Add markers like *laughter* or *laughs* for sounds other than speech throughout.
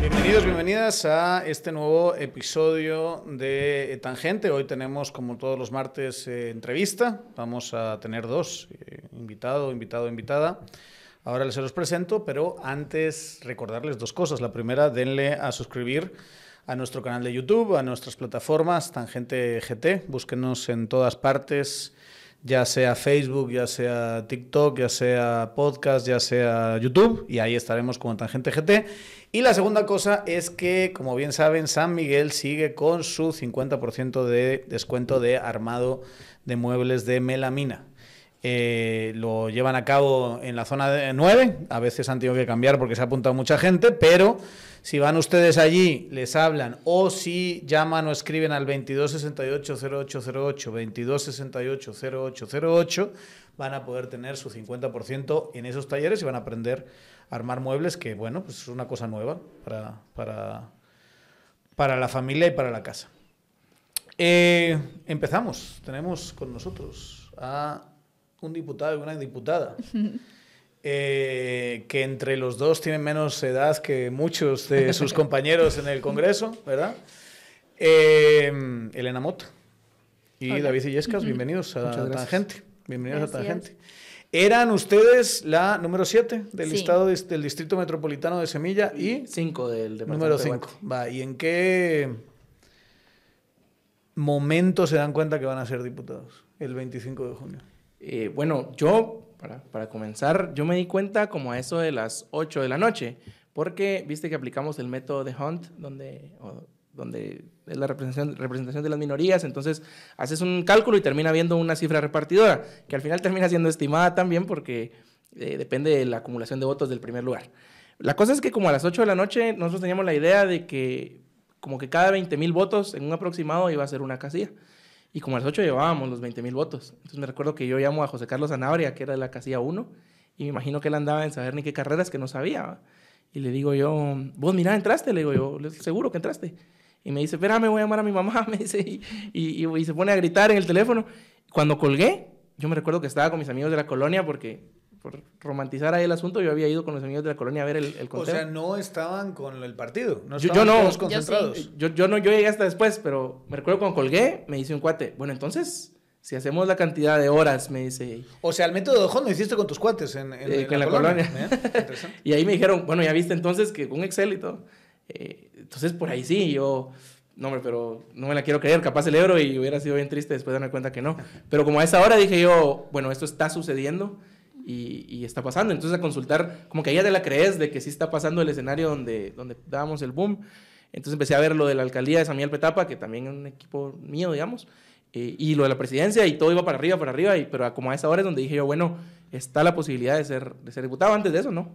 Bienvenidos, bienvenidas a este nuevo episodio de eh, Tangente. Hoy tenemos, como todos los martes, eh, entrevista. Vamos a tener dos, eh, invitado, invitado, invitada. Ahora se los presento, pero antes recordarles dos cosas. La primera, denle a suscribir a nuestro canal de YouTube, a nuestras plataformas, Tangente GT. Búsquenos en todas partes ya sea Facebook, ya sea TikTok, ya sea podcast, ya sea YouTube, y ahí estaremos como Tangente GT. Y la segunda cosa es que, como bien saben, San Miguel sigue con su 50% de descuento de armado de muebles de melamina. Eh, lo llevan a cabo en la zona de 9, a veces han tenido que cambiar porque se ha apuntado mucha gente, pero si van ustedes allí, les hablan, o si llaman o escriben al 2268-0808, 2268-0808, van a poder tener su 50% en esos talleres y van a aprender a armar muebles, que bueno, pues es una cosa nueva para, para, para la familia y para la casa. Eh, empezamos, tenemos con nosotros a un diputado y una diputada. *laughs* Eh, que entre los dos tienen menos edad que muchos de *laughs* sus compañeros en el Congreso, ¿verdad? Eh, Elena Mota y David Illescas, bienvenidos a la Tangente. Bienvenidos a a Tangente. Eran ustedes la número 7 del listado del Distrito Metropolitano de Semilla y... 5 del Departamento Número 5. Va, ¿y en qué momento se dan cuenta que van a ser diputados el 25 de junio? Eh, bueno, yo para, para comenzar, yo me di cuenta como a eso de las 8 de la noche, porque viste que aplicamos el método de Hunt, donde, es la representación, de las minorías, entonces haces un cálculo y termina viendo una cifra repartidora, que al final termina siendo estimada también porque eh, depende de la acumulación de votos del primer lugar. La cosa es que como a las 8 de la noche nosotros teníamos la idea de que como que cada 20 mil votos en un aproximado iba a ser una casilla. Y como a las 8 llevábamos los 20 mil votos. Entonces me recuerdo que yo llamo a José Carlos Anabria, que era de la casilla 1, y me imagino que él andaba en saber ni qué carreras que no sabía. Y le digo yo, vos mira, entraste, le digo yo, seguro que entraste. Y me dice, me voy a llamar a mi mamá, *laughs* me dice, y se pone a gritar en el teléfono. Cuando colgué, yo me recuerdo que estaba con mis amigos de la colonia porque romantizar ahí el asunto, yo había ido con los amigos de la colonia a ver el, el conteo. O sea, no estaban con el partido, no estaban yo, no, concentrados. Eh, yo, yo, no, yo llegué hasta después, pero me recuerdo cuando colgué, me dice un cuate, bueno, entonces, si hacemos la cantidad de horas, me dice... O sea, el método de ojo lo hiciste con tus cuates en, eh, la, colonia. *laughs* y ahí me dijeron, bueno, ya viste entonces que con Excel y todo. Eh, entonces, por ahí sí, yo no, hombre, pero no me la quiero creer, capaz celebro y hubiera sido bien triste después de darme cuenta que no. Pero como a esa hora dije yo, bueno, esto está sucediendo y, está pasando. Entonces a consultar, como que ya te la crees de que sí está pasando el escenario donde, donde dábamos el boom. Entonces empecé a ver lo de la alcaldía de Samuel Petapa, que también es un equipo mío, digamos, eh, y lo de la presidencia, y todo iba para arriba, para arriba, y, pero como a esa hora es donde dije yo, bueno, está la posibilidad de ser, de ser diputado. Antes de eso, ¿no?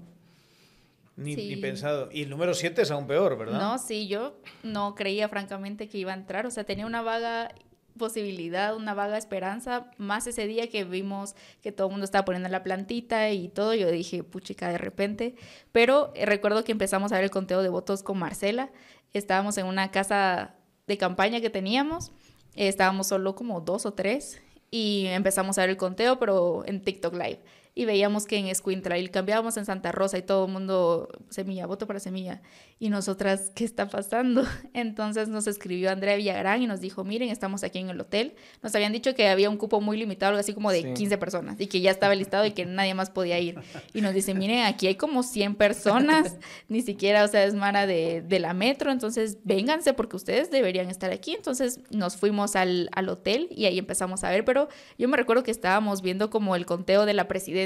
Ni, ni, pensado. Y el número 7 es aún peor, ¿verdad? No, sí, yo no creía francamente que iba a entrar. O sea, tenía una vaga posibilidad, una vaga esperanza, más ese día que vimos que todo el mundo estaba poniendo la plantita y todo, yo dije, puchica, de repente, pero eh, recuerdo que empezamos a ver el conteo de votos con Marcela, estábamos en una casa de campaña que teníamos, estábamos solo como dos o tres y empezamos a ver el conteo, pero en TikTok Live y veíamos que en Escuintrail cambiábamos en Santa Rosa y todo el mundo semilla, voto para semilla. Y nosotras, ¿qué está pasando? *laughs* Entonces nos escribió Andrea Villagrán y nos dijo, miren, estamos aquí en el hotel. Nos habían dicho que había un cupo muy limitado, algo así como de 15 personas y que ya estaba listado y que nadie más podía ir. Y nos dice, miren, aquí hay como 100 personas, *laughs* ni siquiera, o sea, es Mara de, de la metro, entonces vénganse porque ustedes deberían estar aquí. Entonces nos fuimos al, al hotel y ahí empezamos a ver, pero yo me recuerdo que estábamos viendo como el conteo de la presidencia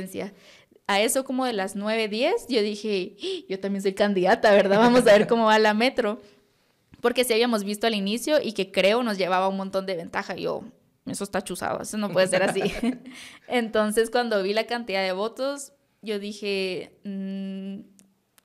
a eso como de las 9, 10, yo dije, ¡Ah! yo también soy candidata, ¿verdad? Vamos a ver *laughs* cómo va la metro. Porque si habíamos visto al inicio y que creo nos llevaba un montón de ventaja, yo, eso está chuzado, eso no puede ser así. *laughs* Entonces cuando vi la cantidad de votos, yo dije, mm,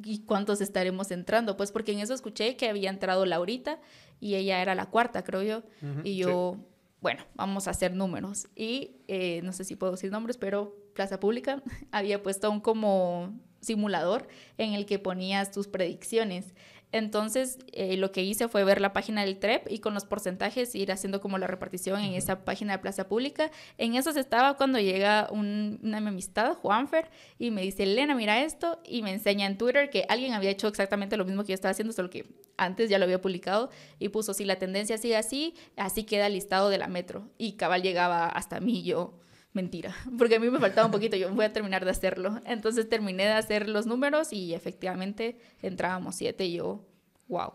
¿y cuántos estaremos entrando? Pues porque en eso escuché que había entrado Laurita y ella era la cuarta, creo yo. y yo, bueno, vamos a hacer números. Y eh, no sé si puedo decir nombres, pero Plaza Pública, *laughs* había puesto un como simulador en el que ponías tus predicciones. Entonces, eh, lo que hice fue ver la página del TREP y con los porcentajes ir haciendo como la repartición en esa página de Plaza Pública. En se estaba cuando llega una amistad, Juanfer, y me dice, Elena, mira esto, y me enseña en Twitter que alguien había hecho exactamente lo mismo que yo estaba haciendo, solo que antes ya lo había publicado, y puso, si la tendencia sigue así, así queda listado de la metro. Y cabal llegaba hasta mí yo mentira, *laughs* porque a mí me faltaba un poquito, yo voy a terminar de hacerlo. Entonces terminé de hacer los números y efectivamente entrábamos siete y yo, wow.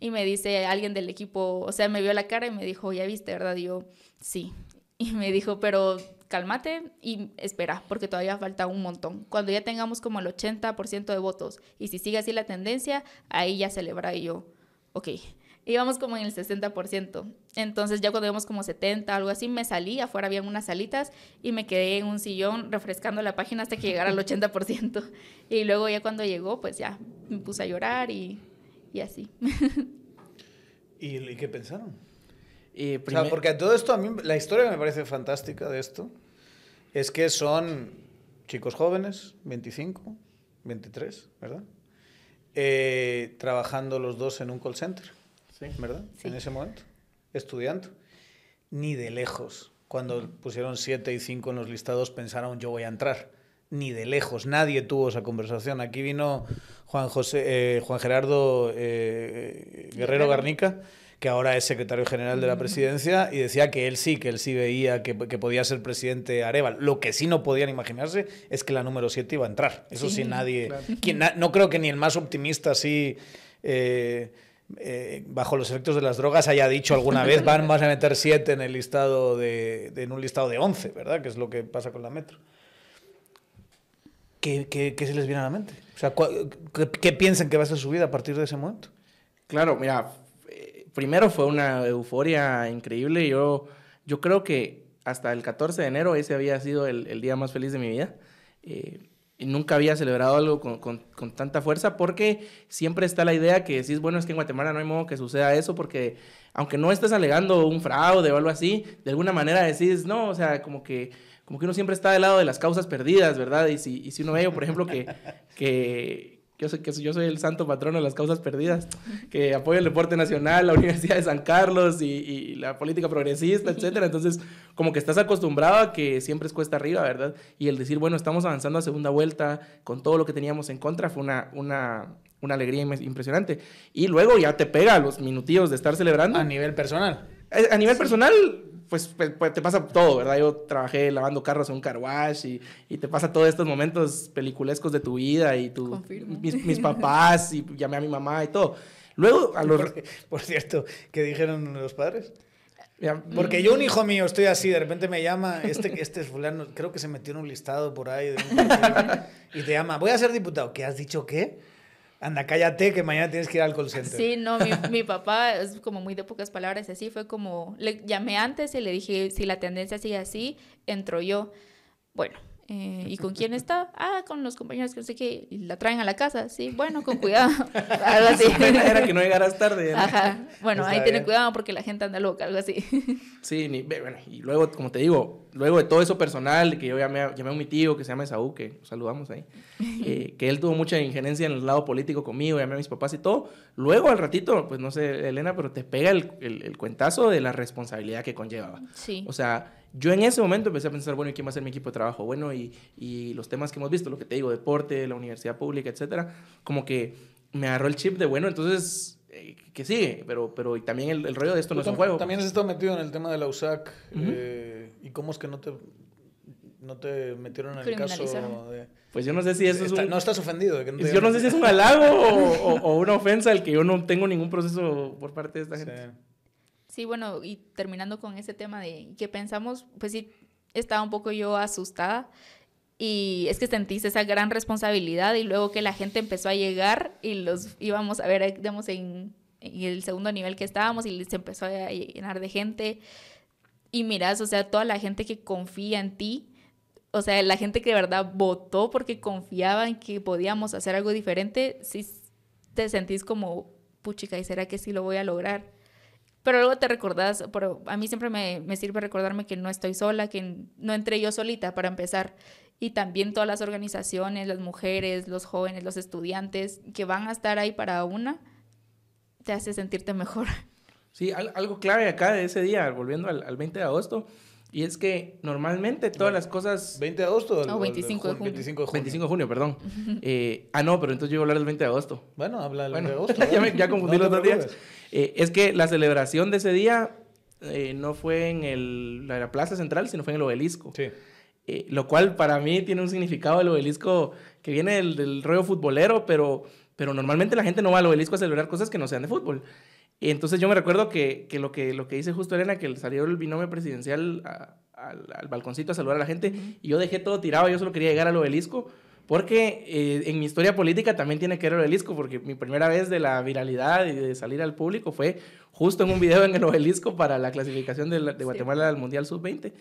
Y me dice alguien del equipo, o sea, me vio la cara y me dijo, ya viste, ¿verdad? Y yo, sí. Y me dijo, pero cálmate y espera, porque todavía falta un montón. Cuando ya tengamos como el 80% de votos y si sigue así la tendencia, ahí ya celebra y yo, ok íbamos como en el 60%. Entonces ya cuando íbamos como 70, algo así, me salí, afuera había unas salitas y me quedé en un sillón refrescando la página hasta que llegara al 80%. *laughs* Y luego ya cuando llegó, pues ya me puse a llorar y, y así. *laughs* ¿Y, qué pensaron? Y o porque todo esto a mí, la historia que me parece fantástica de esto es que son chicos jóvenes, 25, 23, ¿verdad? Eh, trabajando los dos en un call center ¿verdad? En ese momento, estudiando. Ni de lejos. Cuando pusieron 7 y 5 en los listados pensaron yo voy a entrar. Ni de lejos, nadie tuvo esa conversación. Aquí vino Juan, José, eh, Juan Gerardo eh, eh, Guerrero Garnica, que ahora es secretario general de la presidencia, y decía que él sí, que él sí veía que, podía ser presidente Areval. Lo que sí no podían imaginarse es que la número 7 iba a entrar. Eso sí, nadie. Quien, no creo que ni el más optimista sí. Eh, bajo los efectos de las drogas haya dicho alguna vez *laughs* van más a meter siete en el listado de, un listado de 11, ¿verdad? Que es lo que pasa con la metro. ¿Qué, se les viene a la mente? O sea, qué, piensan que va a ser su vida a partir de ese momento? Claro, mira, eh, primero fue una euforia increíble. Yo, yo creo que hasta el 14 de enero ese había sido el, día más feliz de mi vida. Eh, nunca había celebrado algo con, con, tanta fuerza porque siempre está la idea que decís, bueno, es que en Guatemala no hay modo que suceda eso porque aunque no estés alegando un fraude o algo así, de alguna manera decís, no, o sea, como que, como que uno siempre está del lado de las causas perdidas, ¿verdad? Y si, y si uno ve, por ejemplo, que, que, yo soy, que yo soy el santo patrono de las causas perdidas, que apoya el deporte nacional, la Universidad de San Carlos y, la política progresista, etcétera. Entonces, como que estás acostumbrado a que siempre es cuesta arriba, ¿verdad? Y el decir, bueno, estamos avanzando a segunda vuelta con todo lo que teníamos en contra fue una, una, alegría impresionante. Y luego ya te pega los minutillos de estar celebrando. A nivel personal. Eh, a, nivel personal, pues, pues, pues, te pasa todo, ¿verdad? Yo trabajé lavando carros en un carwash y, te pasa todos estos momentos peliculescos de tu vida y tu, mis, mis, papás y llamé a mi mamá y todo. Luego, a los... Por, cierto, ¿qué dijeron los padres? Porque yo, un hijo mío, estoy así, de repente me llama, este, este es fulano, creo que se metió en un listado por ahí, *laughs* y te llama, voy a ser diputado. ¿Qué has dicho qué? anda, cállate que mañana tienes que ir al call center. Sí, no, *laughs* mi, papá es como muy de pocas palabras, así fue como, le llamé antes y le dije, si la tendencia sigue así, entro yo. Bueno, eh, ¿Y con quién *laughs* está? Ah, con los compañeros que no sé qué. la traen a la casa. Sí, bueno, con cuidado. *laughs* algo así. *laughs* Era que no llegaras tarde. Ajá. Bueno, ahí tiene cuidado porque la gente anda loca, algo así. sí, bueno, y luego, como te digo, luego de todo eso personal, que yo llamé, a mi tío que se llama Saúl que saludamos ahí, eh, que él tuvo mucha injerencia en el lado político conmigo, llamé a mis papás y todo. Luego, al ratito, pues no sé, Elena, pero te pega el, el cuentazo de la responsabilidad que conllevaba. Sí. O sea, yo en ese momento empecé a pensar, bueno, ¿y quién va a ser mi equipo de trabajo? Bueno, y, y los temas que hemos visto, lo que te digo, deporte, la universidad pública, etcétera, como que me agarró el chip de, bueno, entonces eh, que sigue, pero, pero y también el, rollo de esto no es un juego. También has estado metido en el tema de la USAC eh, y cómo es que no te, no te metieron en el caso de... Pues yo no sé si eso es No estás ofendido. yo no sé si es un halago o, una ofensa el que yo no tengo ningún proceso por parte de esta gente. Sí. Sí, bueno, y terminando con ese tema de qué pensamos, pues sí, estaba un poco yo asustada y es que sentís esa gran responsabilidad y luego que la gente empezó a llegar y los íbamos a ver, digamos, en, el segundo nivel que estábamos y se empezó a llenar de gente y mirás, o sea, toda la gente que confía en ti, o sea, la gente que de verdad votó porque confiaba en que podíamos hacer algo diferente, sí te sentís como, puchica, ¿y será que sí lo voy a lograr? Pero luego te recordás, pero a mí siempre me, sirve recordarme que no estoy sola, que no entré yo solita para empezar. Y también todas las organizaciones, las mujeres, los jóvenes, los estudiantes que van a estar ahí para una, te hace sentirte mejor. Sí, algo clave acá de ese día, volviendo al, al 20 de agosto, y es que normalmente todas las cosas... 20 de agosto. No, 25 de junio. 25 de junio, 25 de junio perdón. Eh, ah, no, pero entonces yo iba a hablar del 20 de agosto. Bueno, habla del 20 de agosto. *laughs* ya, me, confundí los dos días. Eh, es que la celebración de ese día eh, no fue en el, la, Plaza Central, sino fue en el obelisco. Sí. lo cual para mí tiene un significado el obelisco que viene del, del rollo futbolero, pero, pero normalmente la gente no va al obelisco a celebrar cosas que no sean de fútbol. Y entonces yo me recuerdo que, que, lo que lo que hice justo Elena, que salió el binomio presidencial al, balconcito a saludar a la gente, y yo dejé todo tirado, yo solo quería llegar al obelisco, porque eh, en mi historia política también tiene que ver el obelisco, porque mi primera vez de la viralidad y de salir al público fue justo en un video en el obelisco para la clasificación de, Guatemala al Mundial Sub-20.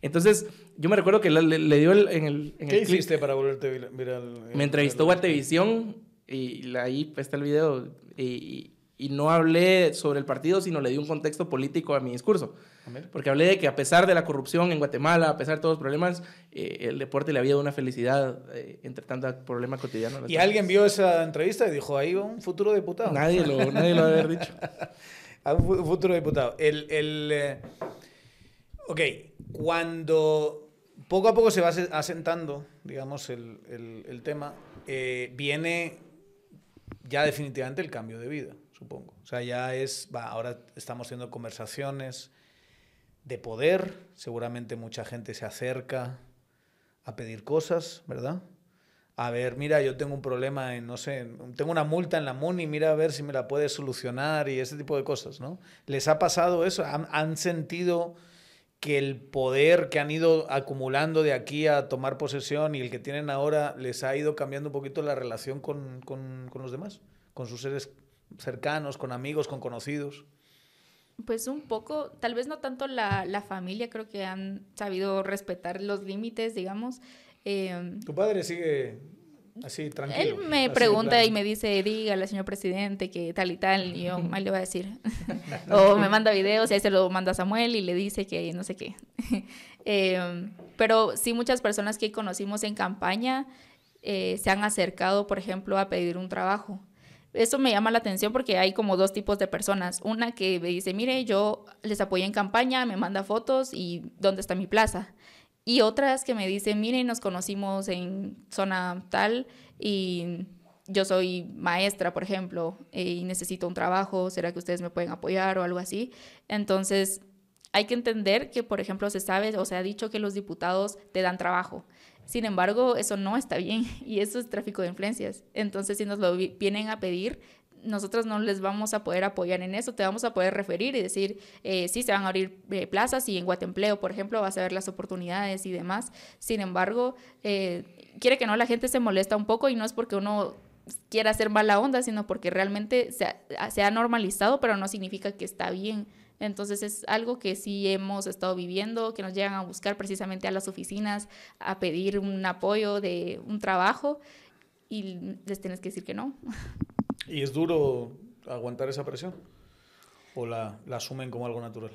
Entonces, yo me recuerdo que le, dio en el... ¿Qué hiciste para volverte viral? me entrevistó eh, Guatevisión y ahí está el video y y no hablé sobre el partido, sino le di un contexto político a mi discurso. Ah, Porque hablé de que a pesar de la corrupción en Guatemala, a pesar de todos los problemas, eh, el deporte le había dado una felicidad eh, entre tantos problemas cotidianos. ¿Y alguien vio esa entrevista y dijo, ahí va un futuro diputado? Nadie lo, nadie lo haber dicho. *laughs* un futuro diputado. El, el eh, ok, cuando poco a poco se va asentando, digamos, el tema, viene ya definitivamente el cambio de vida supongo. O sea, ya es, ahora estamos haciendo conversaciones de poder, seguramente mucha gente se acerca a pedir cosas, ¿verdad? A ver, mira, yo tengo un problema en, no sé, tengo una multa en la MUNI, mira a ver si me la puedes solucionar y ese tipo de cosas, ¿no? ¿Les ha pasado eso? ¿Han, sentido que el poder que han ido acumulando de aquí a tomar posesión y el que tienen ahora les ha ido cambiando un poquito la relación con, con los demás, con sus seres cercanos, con amigos, con conocidos? Pues un poco, tal vez no tanto la, familia, creo que han sabido respetar los límites, digamos. Em, ¿Tu padre sigue así, tranquilo? Él me pregunta y me dice, dígale, señor presidente, que tal y tal, y yo mal le voy a decir. *laughs* *laughs* o me manda videos y ahí se lo manda Samuel y le dice que no sé qué. *laughs* Em, pero sí, muchas personas que conocimos en campaña eh, se han acercado, por ejemplo, a pedir un trabajo. Eso me llama la atención porque hay como dos tipos de personas. Una que me dice, mire, yo les apoyé en campaña, me manda fotos y dónde está mi plaza. Y otras que me dicen, mire, nos conocimos en zona tal y yo soy maestra, por ejemplo, eh, y necesito un trabajo, ¿será que ustedes me pueden apoyar o algo así? Entonces, hay que entender que, por ejemplo, se sabe o se ha dicho que los diputados te dan trabajo. Sin embargo, eso no está bien *laughs* y eso es tráfico de influencias. Entonces, si nos lo vienen a pedir, nosotros no les vamos a poder apoyar en eso, te vamos a poder referir y decir, eh, sí, se van a abrir eh, plazas y en Guatempleo, por ejemplo, vas a ver las oportunidades y demás. Sin embargo, eh, quiere que no, la gente se molesta un poco y no es porque uno quiera hacer mala onda, sino porque realmente se se ha normalizado, pero no significa que está bien. Entonces es algo que sí hemos estado viviendo, que nos llegan a buscar precisamente a las oficinas a pedir un apoyo de un trabajo y les tienes que decir que no. ¿Y es duro aguantar esa presión? ¿O la, asumen como algo natural?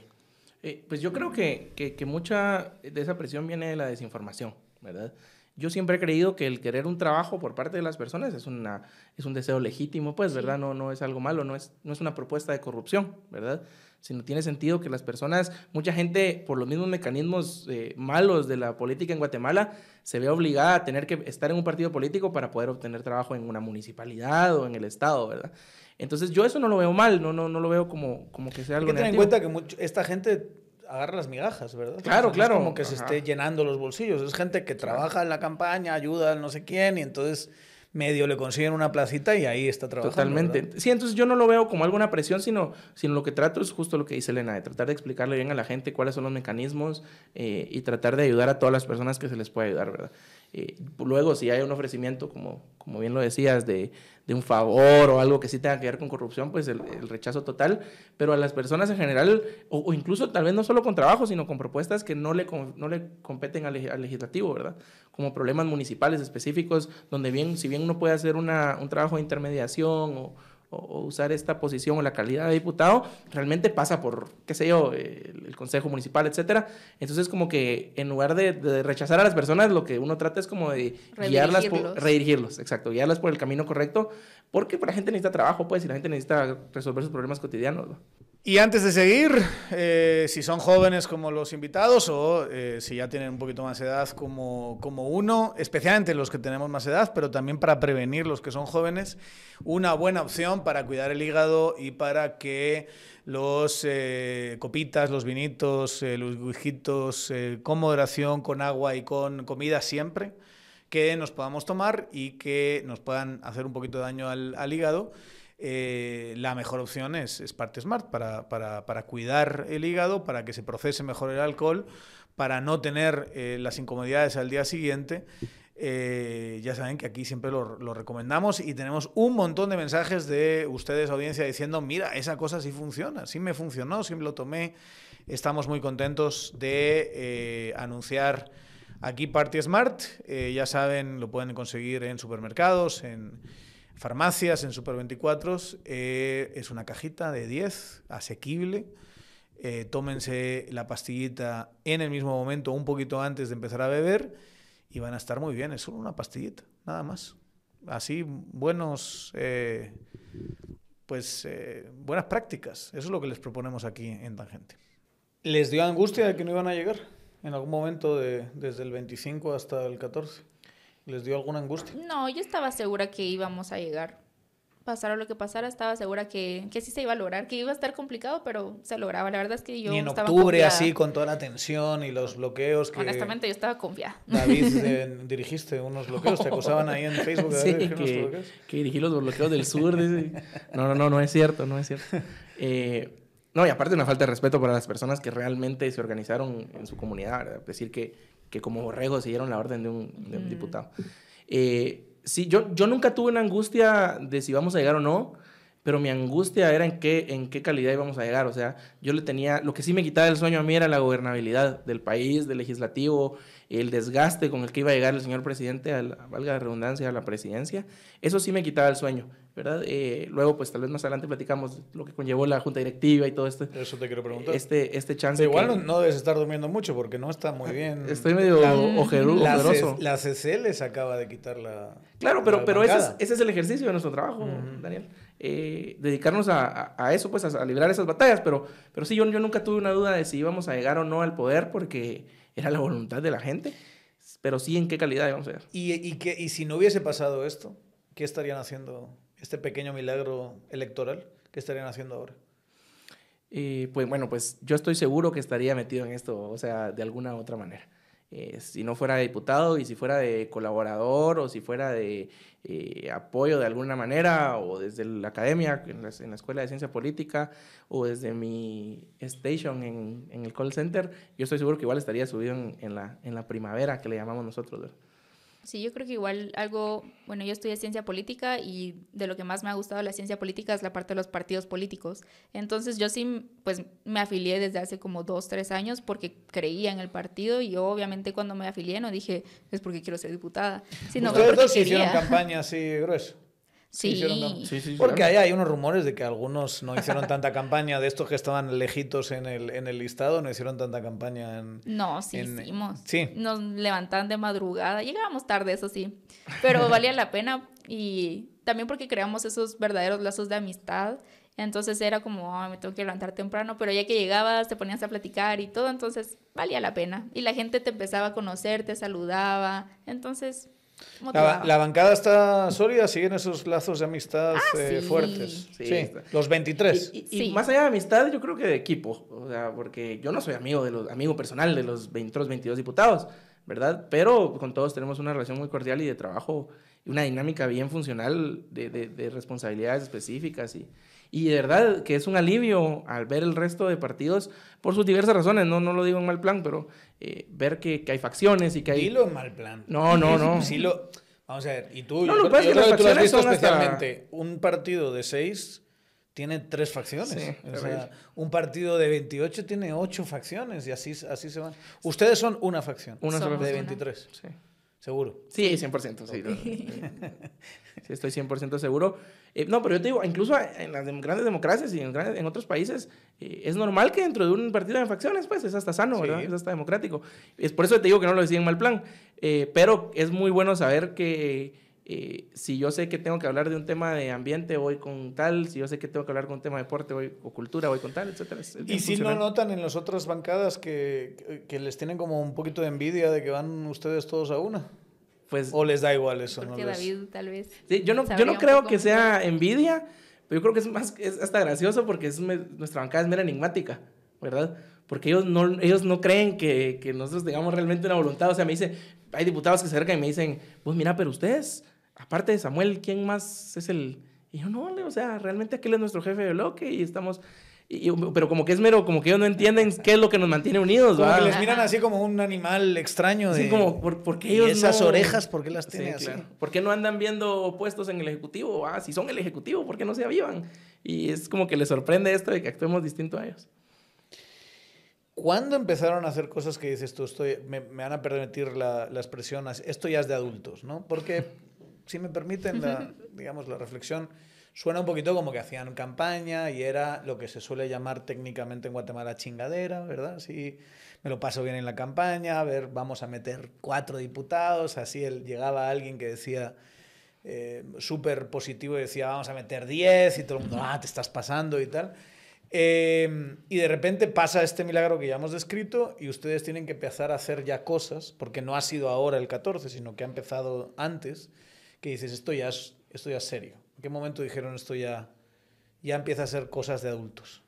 Eh, pues yo creo que, mucha de esa presión viene de la desinformación, ¿verdad? Yo siempre he creído que el querer un trabajo por parte de las personas es, una, es un deseo legítimo, pues, ¿verdad? No, no es algo malo, no es, no es una propuesta de corrupción, ¿verdad? Sino tiene sentido que las personas, mucha gente, por los mismos mecanismos eh, malos de la política en Guatemala, se ve obligada a tener que estar en un partido político para poder obtener trabajo en una municipalidad o en el Estado, ¿verdad? Entonces yo eso no lo veo mal, no, no, lo veo como, como que sea algo Hay que tener en cuenta que esta gente agarra las migajas, ¿verdad? Claro, claro. es como que se esté llenando los bolsillos. Es gente que trabaja en la campaña, ayuda a no sé quién, y entonces medio le consiguen una placita y ahí está trabajando. Totalmente. Sí, entonces yo no lo veo como alguna presión, sino, lo que trato es justo lo que dice Elena, de tratar de explicarle bien a la gente cuáles son los mecanismos eh, y tratar de ayudar a todas las personas que se les puede ayudar, ¿verdad? Eh, luego, si hay un ofrecimiento, como, como bien lo decías, de, de, un favor o algo que sí tenga que ver con corrupción, pues el, rechazo total. Pero a las personas en general, o, incluso tal vez no solo con trabajo, sino con propuestas que no le, no le competen al, legislativo, ¿verdad? Como problemas municipales específicos, donde bien, si bien uno puede hacer una, un trabajo de intermediación o o usar esta posición o la calidad de diputado, realmente pasa por, qué sé yo, el Consejo Municipal, etcétera. Entonces, como que en lugar de, rechazar a las personas, lo que uno trata es como de guiarlas, redirigirlos, exacto, guiarlas por el camino correcto porque la gente necesita trabajo, pues, y la gente necesita resolver sus problemas cotidianos. Y antes de seguir, eh, si son jóvenes como los invitados o eh, si ya tienen un poquito más edad como, uno, especialmente los que tenemos más edad, pero también para prevenir los que son jóvenes, una buena opción para cuidar el hígado y para que los eh, copitas, los vinitos, los guijitos, con moderación, con agua y con comida siempre, que nos podamos tomar y que nos puedan hacer un poquito de daño al, al hígado. Eh, la mejor opción es, es parte smart para, para, para, cuidar el hígado, para que se procese mejor el alcohol, para no tener eh, las incomodidades al día siguiente. Eh, ya saben que aquí siempre lo, recomendamos y tenemos un montón de mensajes de ustedes, audiencia, diciendo, mira, esa cosa sí funciona, sí me funcionó, sí me lo tomé. Estamos muy contentos de anunciar Aquí Party Smart, eh, ya saben, lo pueden conseguir en supermercados, en farmacias, en Super 24. Eh, es una cajita de 10, asequible. Eh, tómense la pastillita en el mismo momento, un poquito antes de empezar a beber, y van a estar muy bien. Es solo una pastillita, nada más. Así, buenos, pues, buenas prácticas. Eso es lo que les proponemos aquí en Tangente. ¿Les dio angustia de que no iban a llegar? en algún momento de, desde el 25 hasta el 14? ¿Les dio alguna angustia? No, yo estaba segura que íbamos a llegar. Pasara lo que pasara, estaba segura que, que sí se iba a lograr, que iba a estar complicado, pero se lograba. La verdad es que yo y en octubre así, con toda la tensión y los bloqueos Honestamente, yo estaba confiada. David, eh, *laughs* dirigiste unos bloqueos, te acusaban ahí en Facebook. *laughs* sí, que, que dirigí los bloqueos del sur. No, no, no, no es cierto, no es cierto. *laughs* Eh, no, y aparte una falta de respeto para las personas que realmente se organizaron en su comunidad, decir que, que como borregos siguieron la orden de un, diputado. Eh, sí, yo, yo nunca tuve una angustia de si vamos a llegar o no, pero mi angustia era en qué, en qué calidad íbamos a llegar. O sea, yo le tenía, lo que sí me quitaba el sueño a mí era la gobernabilidad del país, del legislativo, el desgaste con el que iba a llegar el señor presidente, a valga la redundancia, a la presidencia. Eso sí me quitaba el sueño. ¿verdad? Eh, luego, pues tal vez más adelante platicamos lo que conllevó la junta directiva y todo esto. Eso te quiero preguntar. Este, este chance. igual no debes estar durmiendo mucho porque no está muy bien. *laughs* Estoy medio ojerudo la, ojeroso. CC les acaba de quitar la. Claro, pero, pero ese es, el ejercicio de nuestro trabajo, Daniel. Eh, dedicarnos a, eso, pues a, liberar esas batallas. Pero, pero sí, yo, yo nunca tuve una duda de si íbamos a llegar o no al poder porque era la voluntad de la gente. Pero sí, en qué calidad íbamos a llegar. ¿Y, que, y si no hubiese pasado esto? ¿Qué estarían haciendo este pequeño milagro electoral que estarían haciendo ahora? Y pues bueno, pues yo estoy seguro que estaría metido en esto, o sea, de alguna u otra manera. Eh, si no fuera diputado y si fuera de colaborador o si fuera de eh, apoyo de alguna manera o desde la academia, en la, Escuela de Ciencia Política o desde mi station en, en el call center, yo estoy seguro que igual estaría subido en, en la, la, primavera que le llamamos nosotros. ¿verdad? Sí, yo creo que igual algo, bueno, yo estudié ciencia política y de lo que más me ha gustado la ciencia política es la parte de los partidos políticos. Entonces yo sí, pues me afilié desde hace como dos, tres años porque creía en el partido y yo obviamente cuando me afilié no dije es porque quiero ser diputada, sino Ustedes dos hicieron campaña así grueso. Sí. sí, sí Porque ahí hay unos rumores de que algunos no hicieron *laughs* tanta campaña, de estos que estaban lejitos en el, en el listado, no hicieron tanta campaña en... No, sí hicimos. Sí. Nos levantaban de madrugada, llegábamos tarde, eso sí, pero *laughs* valía la pena y también porque creamos esos verdaderos lazos de amistad. Entonces era como, me tengo que levantar temprano, pero ya que llegabas te ponías a platicar y todo, entonces valía la pena. Y la gente te empezaba a conocer, te saludaba, entonces la, bancada está sólida, siguen esos lazos de amistad ah, eh, fuertes. los 23. Y, más allá de amistad, yo creo que de equipo. porque yo no soy amigo, de los, amigo personal de los 23, 22 diputados, ¿verdad? Pero con todos tenemos una relación muy cordial y de trabajo, y una dinámica bien funcional de, responsabilidades específicas. Y, y de verdad que es un alivio al ver el resto de partidos por sus diversas razones. No, no lo digo en mal plan, pero eh, ver que, hay facciones y que hay... lo mal plan. No, no, no. *laughs* lo... Vamos a ver, y tú, no, lo creo, que tú has visto especialmente. Un partido de seis tiene tres facciones. o sea, un partido de 28 tiene ocho facciones y así, así se van. Ustedes son una facción. Una de 23. Sí. ¿Seguro? Sí, 100%, *laughs* sí. estoy 100% seguro. Eh, no, pero yo te digo, incluso en las grandes democracias y en, otros países, eh, es normal que dentro de un partido de facciones, pues, es hasta sano, ¿verdad? Es hasta democrático. Es por eso te digo que no lo decía en mal plan. Eh, pero es muy bueno saber que eh, si yo sé que tengo que hablar de un tema de ambiente, voy con tal. Si yo sé que tengo que hablar con un tema de deporte o cultura, voy con tal, etcétera. Y si no notan en las otras bancadas que, que, les tienen como un poquito de envidia de que van ustedes todos a una. Pues, o les da igual eso. no tal vez. yo no, yo no creo que sea envidia, pero yo creo que es más, es hasta gracioso porque es, nuestra bancada es mera enigmática, ¿verdad? porque ellos no, ellos no creen que, que, nosotros tengamos realmente una voluntad. O sea, me dicen, hay diputados que se acercan y me dicen, pues mira, pero ustedes aparte de Samuel, ¿quién más es el...? Y yo, no, o sea, realmente aquel es nuestro jefe de bloque y estamos... pero como que es mero, como que ellos no entienden qué es lo que nos mantiene unidos, como les miran así como un animal extraño. De... Sí, como, ¿por, qué ellos ¿Y esas orejas, ¿por qué las tienen ¿Por qué no andan viendo puestos en el Ejecutivo? Ah, Si son el Ejecutivo, ¿por qué no se avivan? Y es como que les sorprende esto de que actuemos distinto a ellos. ¿Cuándo empezaron a hacer cosas que dices tú, estoy, me, van a permitir la, la expresión, esto ya es de adultos, ¿no? Porque si me permiten, la, digamos, la reflexión suena un poquito como que hacían campaña y era lo que se suele llamar técnicamente en Guatemala chingadera, ¿verdad? si me lo paso bien en la campaña, a ver, vamos a meter cuatro diputados, así él, llegaba alguien que decía eh, súper positivo y decía, vamos a meter diez y todo el mundo, ah, te estás pasando y tal. Eh, y de repente pasa este milagro que ya hemos descrito y ustedes tienen que empezar a hacer ya cosas, porque no ha sido ahora el 14, sino que ha empezado antes que dices, esto ya es, ya serio? ¿En qué momento dijeron esto ya, ya empieza a ser cosas de adultos?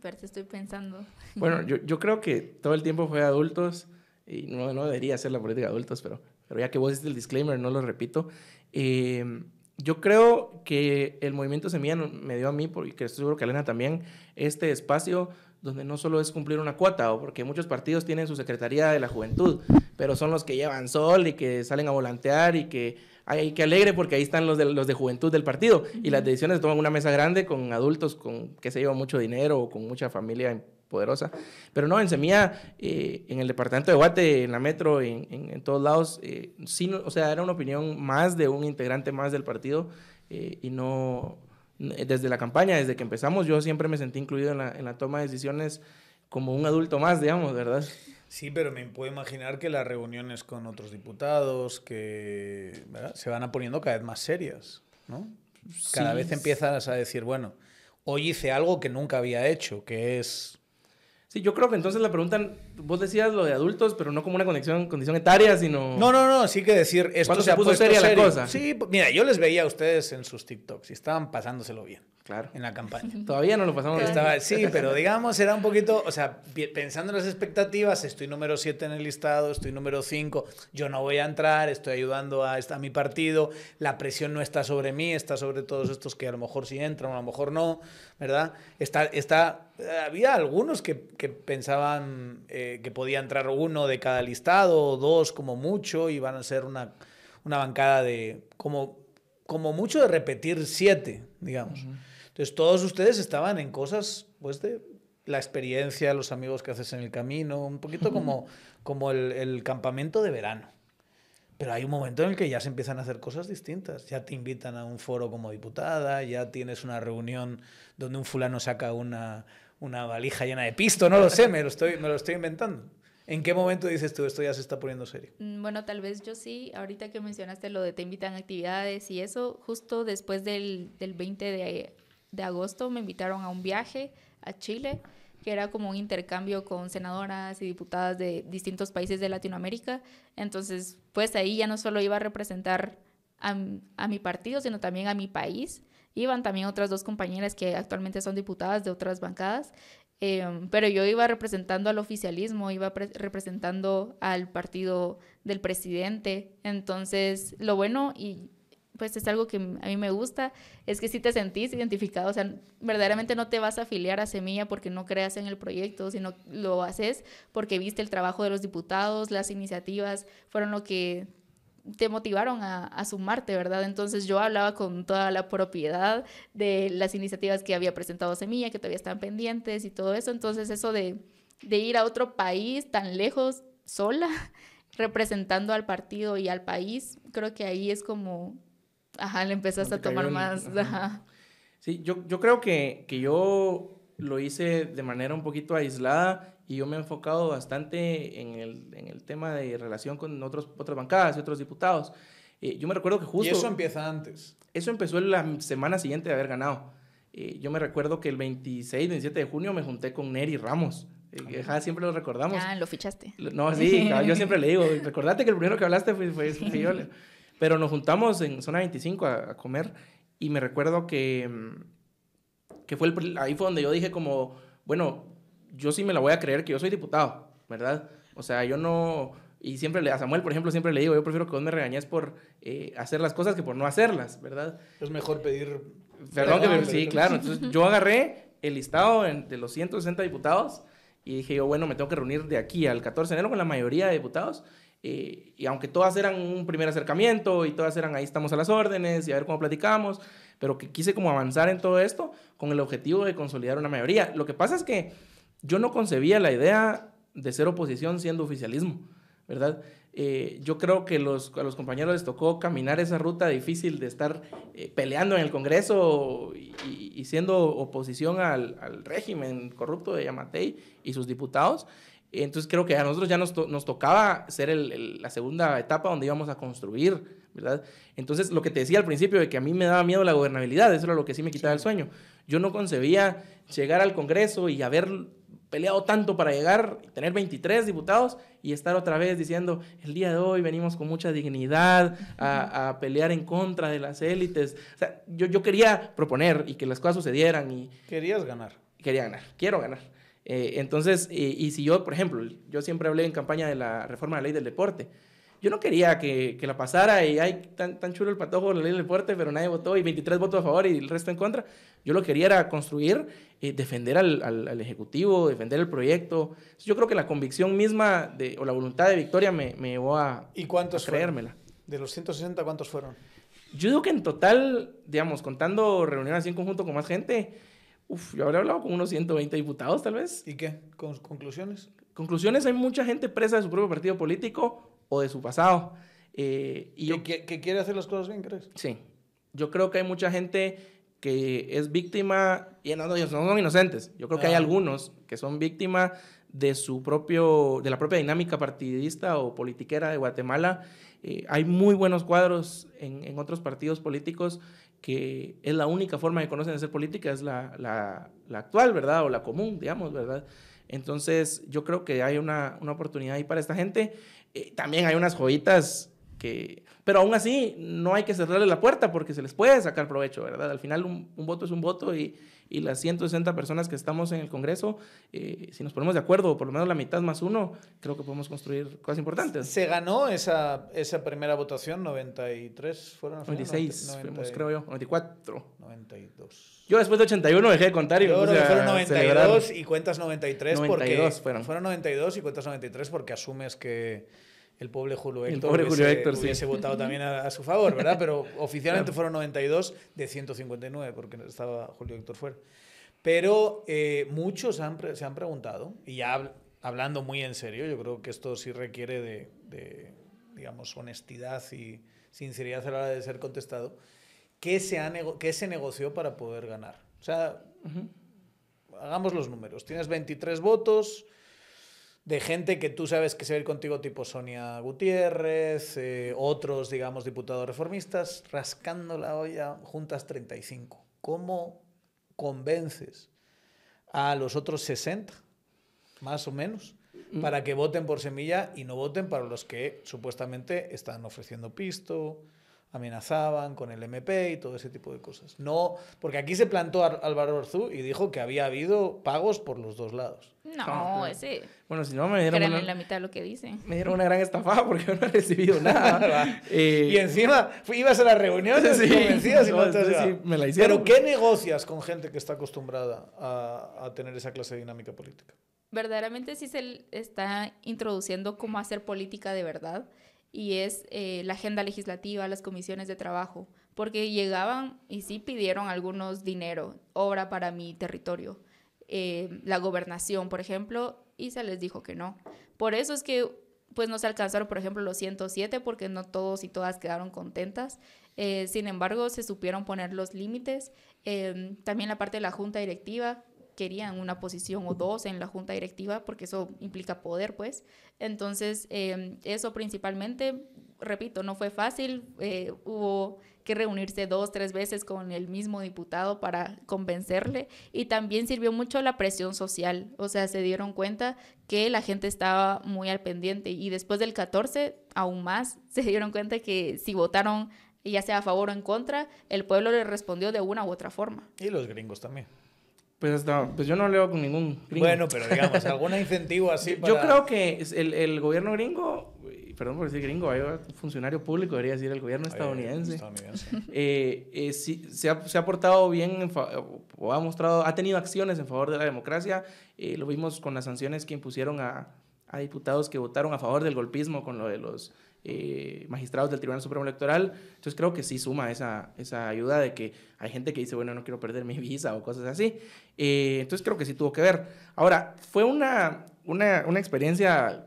te estoy pensando. Bueno, *laughs* yo, yo, creo que todo el tiempo fue adultos y no, no debería ser la política de adultos, pero, pero ya que vos hiciste el disclaimer, no lo repito. Eh, yo creo que el movimiento Semilla me dio a mí, porque estoy seguro que Elena también, este espacio donde no solo es cumplir una cuota, o porque muchos partidos tienen su Secretaría de la Juventud, pero son los que llevan sol y que salen a volantear y que hay que alegre porque ahí están los de, los de juventud del partido y las decisiones se toman una mesa grande con adultos con que se lleva mucho dinero o con mucha familia poderosa. Pero no, en Semilla, eh, en el departamento de Guate, en la metro, en, en, todos lados, eh, sí, o sea, era una opinión más de un integrante más del partido eh, y no desde la campaña, desde que empezamos, yo siempre me sentí incluido en la, en la toma de decisiones como un adulto más, digamos, ¿verdad? Sí, pero me puedo imaginar que las reuniones con otros diputados que se van poniendo cada vez más serias, ¿no? Cada vez empiezas a decir, bueno, hoy hice algo que nunca había hecho, que es... Sí, yo creo que entonces la pregunta vos decías lo de adultos, pero no como una conexión, condición etaria, sino... No, no, no, sí que decir, esto se, ha seria la cosa. Sí, pues, mira, yo les veía a ustedes en sus TikToks y estaban pasándoselo bien. Claro. En la campaña. *laughs* Todavía no lo pasamos bien. sí, pero digamos, era un poquito, o sea, pensando en las expectativas, estoy número 7 en el listado, estoy número 5, yo no voy a entrar, estoy ayudando a, a mi partido, la presión no está sobre mí, está sobre todos estos que a lo mejor sí entran, a lo mejor no, ¿verdad? Está, está, había algunos que, que pensaban... Eh, que podía entrar uno de cada listado, dos como mucho, y van a ser una, una bancada de como, como mucho de repetir siete, digamos. Entonces todos ustedes estaban en cosas, pues, de la experiencia, los amigos que haces en el camino, un poquito *laughs* como, como el campamento de verano. Pero hay un momento en el que ya se empiezan a hacer cosas distintas. Ya te invitan a un foro como diputada, ya tienes una reunión donde un fulano saca una, una valija llena de pisto, no lo sé, me lo estoy, me lo estoy inventando. ¿En qué momento dices tú esto ya se está poniendo serio? Mm, bueno, tal vez yo sí, ahorita que mencionaste lo de te invitan a actividades y eso, justo después del, 20 de, agosto me invitaron a un viaje a Chile, que era como un intercambio con senadoras y diputadas de distintos países de Latinoamérica. Entonces, pues ahí ya no solo iba a representar a, a mi partido, sino también a mi país Iban también otras dos compañeras que actualmente son diputadas de otras bancadas, em, pero yo iba representando al oficialismo, iba representando al partido del presidente. Entonces, lo bueno y pues es algo que a mí me gusta, es que si te sentís identificado, o sea, verdaderamente no te vas a afiliar a Semilla porque no creas en el proyecto, sino lo haces porque viste el trabajo de los diputados, las iniciativas fueron lo que te motivaron a, sumarte, ¿verdad? Entonces yo hablaba con toda la propiedad de las iniciativas que había presentado Semilla, que todavía están pendientes y todo eso. Entonces eso de, ir a otro país tan lejos sola, *laughs* representando al partido y al país, creo que ahí es como, ajá, le empezaste a tomar más. Sí, yo, creo que yo lo hice de manera un poquito aislada y yo me he enfocado bastante en el, en el tema de relación con otros, otras bancadas y otros diputados. Eh, yo me recuerdo que justo... Y eso empieza antes. Eso empezó la semana siguiente de haber ganado. Eh, yo me recuerdo que el 26, 27 de junio me junté con Neri Ramos. Eh, ah, siempre lo recordamos. Ah, lo fichaste. No, sí, yo siempre le digo, recordate que el primero que hablaste fue, yo. Pero nos juntamos en zona 25 a, comer y me recuerdo que, mm, que fue ahí fue donde yo dije como, bueno, yo sí me la voy a creer que yo soy diputado, ¿verdad? O sea, yo no... Y siempre le, a Samuel, por ejemplo, siempre le digo, yo prefiero que vos me regañes por eh, hacer las cosas que por no hacerlas, ¿verdad? Es mejor pedir... Perdón, que sí, claro. *laughs* Entonces yo agarré el listado de los 160 diputados y dije yo, bueno, me tengo que reunir de aquí al 14 de enero con la mayoría de diputados. Eh, y aunque todas eran un primer acercamiento y todas eran ahí estamos a las órdenes y a ver cómo platicamos, pero que quise como avanzar en todo esto con el objetivo de consolidar una mayoría. Lo que pasa es que yo no concebía la idea de ser oposición siendo oficialismo, ¿verdad? Eh, yo creo que los, a los compañeros les tocó caminar esa ruta difícil de estar eh, peleando en el Congreso y, siendo oposición al, régimen corrupto de Yamatei y sus diputados. Entonces creo que a nosotros ya nos, tocaba ser la segunda etapa donde íbamos a construir, ¿verdad? Entonces lo que te decía al principio de que a mí me daba miedo la gobernabilidad, eso era lo que sí me quitaba el sueño. Yo no concebía llegar al Congreso y haber peleado tanto para llegar, tener 23 diputados y estar otra vez diciendo, el día de hoy venimos con mucha dignidad a, pelear en contra de las élites. O sea, yo, quería proponer y que las cosas sucedieran y... Querías ganar. Quería ganar, quiero ganar. Eh, entonces, eh, y si yo, por ejemplo, yo siempre hablé en campaña de la reforma de la ley del deporte yo no quería que, que la pasara y hay tan, tan chulo el patojo, la ley del fuerte, pero nadie votó y 23 votos a favor y el resto en contra. Yo lo quería era construir, eh, defender al, al, Ejecutivo, defender el proyecto. Yo creo que la convicción misma de, o la voluntad de victoria me, me llevó a, ¿Y cuántos creérmela. Fueron? De los 160, ¿cuántos fueron? Yo digo que en total, digamos, contando reuniones así en conjunto con más gente, yo habría hablado con unos 120 diputados tal vez. ¿Y qué? ¿Con conclusiones? Conclusiones, hay mucha gente presa de su propio partido político o de su pasado. Eh, y yo, que, quiere hacer las cosas bien, ¿crees? Sí. Yo creo que hay mucha gente que es víctima, y no, son inocentes, yo creo que hay ah. algunos que son víctimas de su propio, de la propia dinámica partidista o politiquera de Guatemala. Eh, hay muy buenos cuadros en, otros partidos políticos que es la única forma que conocen de hacer política, es la, la, actual, ¿verdad? O la común, digamos, ¿verdad? Entonces, yo creo que hay una, una, oportunidad ahí para esta gente eh, también hay unas joyitas pero aún así, no hay que cerrarle la puerta porque se les puede sacar provecho, ¿verdad? Al final, un, voto es un voto y, las 160 personas que estamos en el Congreso, si nos ponemos de acuerdo, por lo menos la mitad más uno, creo que podemos construir cosas importantes. Se ganó esa, esa primera votación, 93 fueron... 96, creo yo, 94. 92. Yo después de 81 dejé de contar y... fueron 92 y cuentas 93 porque... Fueron. fueron 92 y cuentas 93 porque asumes que el pobre Julio Héctor, hubiese, votado también a, su favor, ¿verdad? Pero *laughs* oficialmente fueron 92 de 159, porque estaba Julio Héctor fuera. Pero eh, muchos se han preguntado, y hablando muy en serio, yo creo que esto sí requiere de, digamos, honestidad y sinceridad a la hora de ser contestado, ¿qué se, qué negoció para poder ganar? O sea, hagamos los números. Tienes 23 votos, de gente que tú sabes que se va a contigo, tipo Sonia Gutiérrez, eh, otros, digamos, diputados reformistas, rascando la olla, juntas 35. ¿Cómo convences a los otros 60, más o menos, mm. para que voten por semilla y no voten para los que supuestamente están ofreciendo pisto? amenazaban con el MP y todo ese tipo de cosas. No, porque aquí se plantó Álvaro Arzú y dijo que había habido pagos por los dos lados. No, ah, ese. Bueno, si no me dieron una, en la mitad de lo que dicen. Me dieron una gran estafada porque yo no he recibido *laughs* nada. Eh, y encima ibas a las reuniones convencidas y me la hicieron. Pero ¿qué negocias con gente que está acostumbrada a, a tener esa clase de dinámica política? Verdaderamente sí se está introduciendo cómo hacer política de verdad y es eh, la agenda legislativa, las comisiones de trabajo, porque llegaban y sí pidieron algunos dinero, obra para mi territorio, eh, la gobernación, por ejemplo, y se les dijo que no. Por eso es que pues no se alcanzaron, por ejemplo, los 107, porque no todos y todas quedaron contentas. Eh, sin embargo, se supieron poner los límites. también la parte de la junta directiva, querían una posición o dos en la junta directiva, porque eso implica poder, pues. Entonces, em, eso principalmente, repito, no fue fácil. Eh, hubo que reunirse dos, tres veces con el mismo diputado para convencerle y también sirvió mucho la presión social, o sea, se dieron cuenta que la gente estaba muy al pendiente y después del 14 aún más *laughs* se dieron cuenta que si votaron ya sea a favor o en contra, el pueblo le respondió de una u otra forma. Y los gringos también. Pues, pues yo no leo con ningún gringo. Bueno, pero digamos, *laughs* algún incentivo así Yo creo que el, el gobierno gringo, perdón por decir gringo, hay un funcionario público, debería decir el gobierno estadounidense, estadounidense. *laughs* Eh, eh, se, ha, portado bien, o ha mostrado, ha tenido acciones en favor de la democracia. Eh, lo vimos con las sanciones que impusieron a diputados que votaron a favor del golpismo con lo de los eh, magistrados del Tribunal Supremo Electoral. Entonces creo que sí suma esa, esa ayuda de que hay gente que dice, bueno, no quiero perder mi *laughs* visa o cosas así. Eh, entonces creo que sí tuvo que ver. Ahora, fue una, una, una experiencia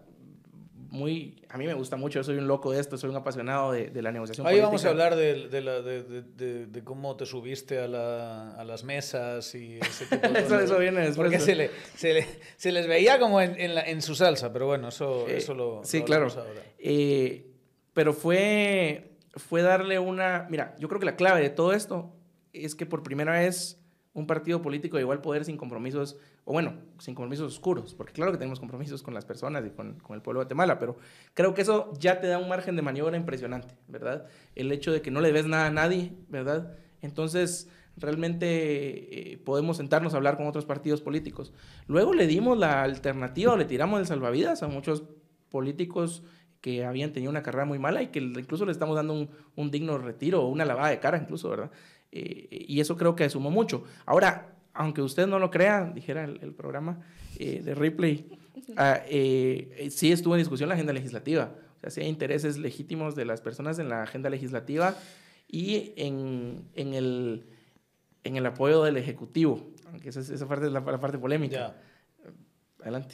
muy, a mí me gusta mucho, yo soy un loco de esto, soy un apasionado de, la negociación. Ahí vamos a hablar de, la, cómo te subiste a, las mesas y ese tipo de cosas. *laughs* eso, viene después. Porque se, les veía como en, su salsa, pero bueno, eso, eso lo... Sí, claro. Ahora. Eh, pero fue, fue darle una... Mira, yo creo que la clave de todo esto es que por primera vez un partido político de igual poder sin compromisos, o bueno, sin compromisos oscuros, porque claro que tenemos compromisos con las personas y con, el pueblo de Guatemala, pero creo que eso ya te da un margen de maniobra impresionante, ¿verdad? El hecho de que no le ves nada a nadie, ¿verdad? Entonces, realmente eh, podemos sentarnos a hablar con otros partidos políticos. Luego le dimos la alternativa, le tiramos el salvavidas a muchos políticos que habían tenido una carrera muy mala y que incluso le estamos dando un, un digno retiro o una lavada de cara incluso, ¿verdad? Eh, y eso creo que sumó mucho. Ahora, aunque usted no lo crea, dijera el, programa eh, de Ripley, *laughs* ah, eh, sí estuvo en discusión la agenda legislativa. O sea, sí hay intereses legítimos de las personas en la agenda legislativa y en, el, apoyo del Ejecutivo, aunque esa, parte es la, parte polémica.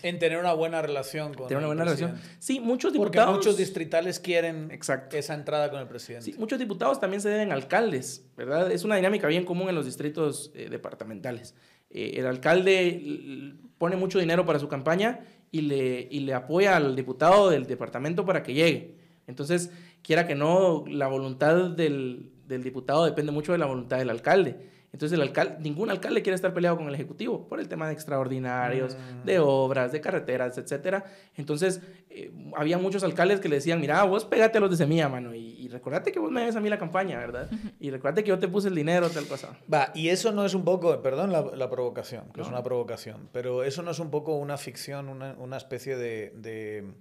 En tener una buena relación con una buena el relación. Sí, muchos Porque muchos distritales quieren esa entrada con el presidente. Sí, muchos diputados también se deben alcaldes, ¿verdad? Es una dinámica bien común en los distritos eh, departamentales. Eh, el alcalde pone mucho dinero para su campaña y le, apoya al diputado del departamento para que llegue. Entonces, quiera que no, la voluntad del diputado depende mucho de la voluntad del alcalde. Entonces, el alcalde, ningún alcalde quiere estar peleado con el Ejecutivo por el tema de extraordinarios, mm. de obras, de carreteras, etc. Entonces, eh, había muchos alcaldes que le decían, mira, vos pégate a los de semilla, mano, y, recordate que vos me debes a mí la campaña, ¿verdad? Y recordate que yo te puse el dinero, tal cosa. Va, y eso no es un poco, perdón la, provocación, que es una provocación, pero eso no es un poco una ficción, una, especie de,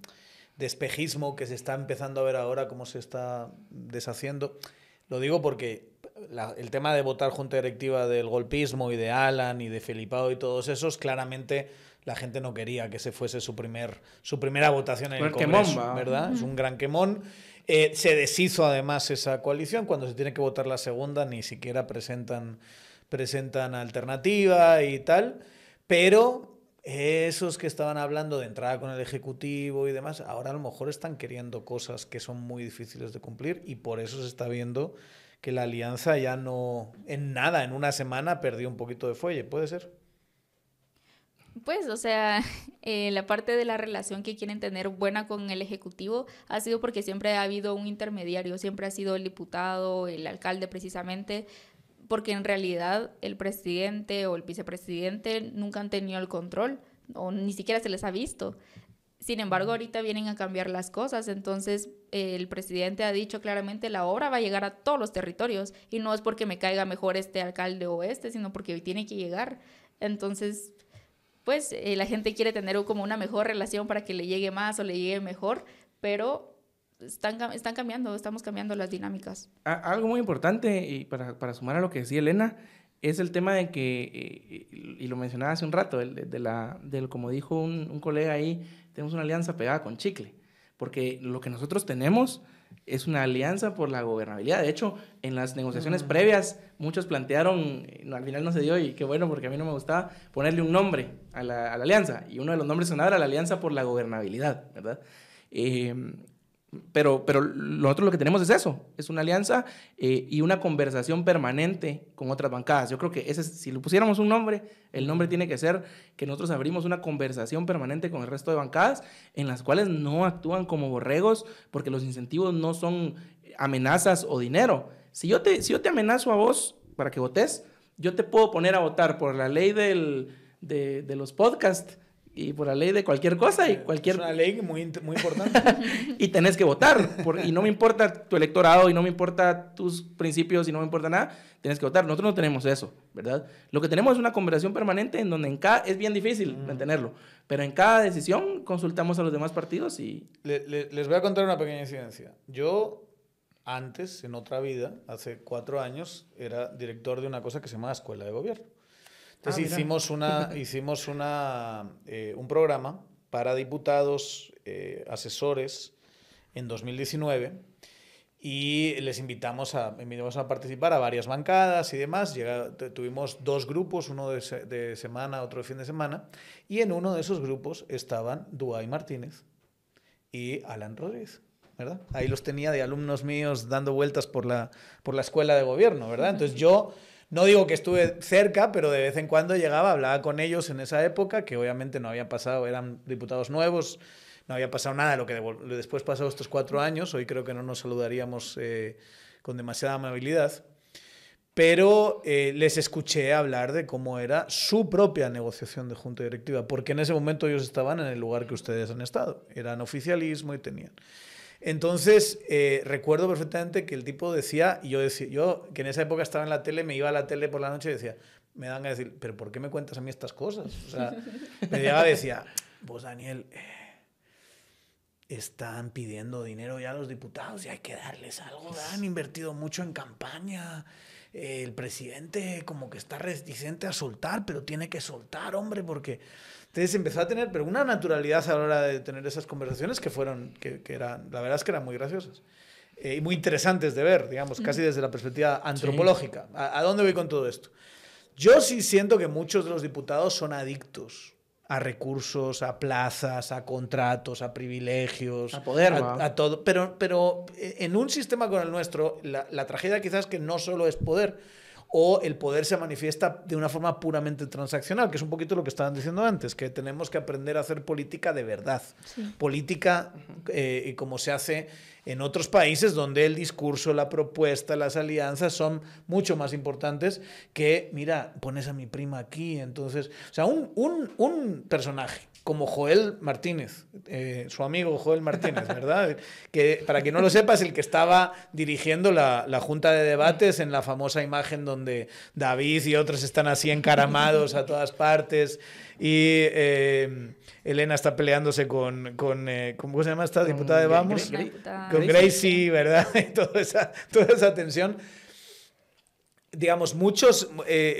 de espejismo que se está empezando a ver ahora, cómo se está deshaciendo. Lo digo porque el tema de votar junta directiva del golpismo y de Alan y de Felipao y todos esos, claramente la gente no quería que se fuese su, primer, su primera votación en el, Congreso, ¿verdad? Es un gran quemón. Eh, se deshizo además esa coalición, cuando se tiene que votar la segunda ni siquiera presentan, presentan alternativa y tal, pero esos que estaban hablando de entrada con el Ejecutivo y demás, ahora a lo mejor están queriendo cosas que son muy difíciles de cumplir y por eso se está viendo que la alianza ya no, en nada, en una semana perdió un poquito de fuelle, ¿puede ser? Pues, o sea, *laughs* eh, la parte de la relación que quieren tener buena con el Ejecutivo ha sido porque siempre ha habido un intermediario, siempre ha sido el diputado, el alcalde precisamente, porque en realidad el presidente o el vicepresidente nunca han tenido el control o ni siquiera se les ha visto. Sin embargo, ahorita vienen a cambiar las cosas, entonces el presidente ha dicho claramente la obra va a llegar a todos los territorios y no es porque me caiga mejor este alcalde o este, sino porque tiene que llegar. Entonces, pues eh, la gente quiere tener como una mejor relación para que le llegue más o le llegue mejor, pero están, cambiando, estamos cambiando las dinámicas. Ah, algo muy importante, y para, sumar a lo que decía Elena, es el tema de que, eh, y lo mencionaba hace un rato, de, del, como dijo un, un colega ahí, tenemos una alianza pegada con Chicle, porque lo que nosotros tenemos es una alianza por la gobernabilidad. De hecho, en las negociaciones mm. previas, muchos plantearon, al final no se dio y qué bueno, porque a mí no me gustaba ponerle un nombre a la, alianza. Y uno de los nombres sonaba era la alianza por la gobernabilidad, ¿verdad? Eh, pero, pero nosotros lo que tenemos es eso, es una alianza eh, y una conversación permanente con otras bancadas. Yo creo que ese, si le pusiéramos un nombre, el nombre tiene que ser que nosotros abrimos una conversación permanente con el resto de bancadas en las cuales no actúan como borregos porque los incentivos no son amenazas o dinero. Si yo te, si yo te amenazo a vos para que votes, yo te puedo poner a votar por la ley del, de, de los podcasts y por la ley de cualquier cosa y eh, cualquier... Es una ley muy, muy importante. *laughs* y tenés que votar. y no me importa tu electorado y no me importa tus principios y no me importa nada, tienes que votar. Nosotros no tenemos eso, ¿verdad? Lo que tenemos es una conversación permanente en donde en cada... Es bien difícil mm. mantenerlo, pero en cada decisión consultamos a los demás partidos y... les voy a contar una pequeña incidencia. Yo antes, en otra vida, hace cuatro años, era director de una cosa que se llama Escuela de Gobierno. Entonces ah, hicimos, una, *laughs* hicimos una, eh, un programa para diputados, eh, asesores, en 2019 y les invitamos a, invitamos a participar a varias bancadas y demás. Llega, tuvimos dos grupos, uno de, semana, otro de fin de semana, y en uno de esos grupos estaban Duay Martínez y Alan Rodríguez. ¿verdad? Ahí los tenía de alumnos míos dando vueltas por la, por la escuela de gobierno, ¿verdad? *laughs* Entonces yo no digo que estuve cerca, pero de vez en cuando llegaba, hablaba con ellos en esa época, que obviamente no había pasado, eran diputados nuevos, no había pasado nada de lo que después pasó estos cuatro años. Hoy creo que no nos saludaríamos eh, con demasiada amabilidad. Pero eh, les escuché hablar de cómo era su propia negociación de junta directiva, porque en ese momento ellos estaban en el lugar que ustedes han estado. Eran oficialismo y tenían. Entonces, eh, recuerdo perfectamente que el tipo decía, y yo decía, yo que en esa época estaba en la tele, me iba a la tele por la noche y decía, me dan a decir, pero ¿por qué me cuentas a mí estas cosas? O sea, me llegaba y decía, vos, pues, Daniel, eh, están pidiendo dinero ya a los diputados y hay que darles algo, han invertido mucho en campaña el presidente como que está reticente a soltar, pero tiene que soltar, hombre, porque entonces empezó a tener, pero una naturalidad a la hora de tener esas conversaciones que fueron, que, eran, la verdad es que eran muy graciosas. Eh, y muy interesantes de ver, digamos, casi desde la perspectiva antropológica. ¿A, dónde voy con todo esto? Yo sí siento que muchos de los diputados son adictos a recursos, a plazas, a contratos, a privilegios, a poder, a, todo. Pero, pero eh, en un sistema como el nuestro, la, tragedia quizás que no solo es poder, o el poder se manifiesta de una forma puramente transaccional, que es un poquito lo que estaban diciendo antes, que tenemos que aprender a hacer política de verdad, política eh, y como se hace en otros países donde el discurso, la propuesta, las alianzas son mucho más importantes que, mira, pones a mi prima aquí, entonces, o sea, un, personaje como Joel Martínez, eh, su amigo Joel Martínez, *laughs* ¿verdad? que para que no lo sepas, el que estaba dirigiendo la, la, junta de debates en la famosa imagen donde David y otros están así encaramados a todas partes y em, Elena está peleándose con, con, eh, ¿cómo se llama esta diputada de Vamos? con Gracie, ¿verdad? *laughs* Y toda esa, toda esa tensión. Digamos, muchos eh,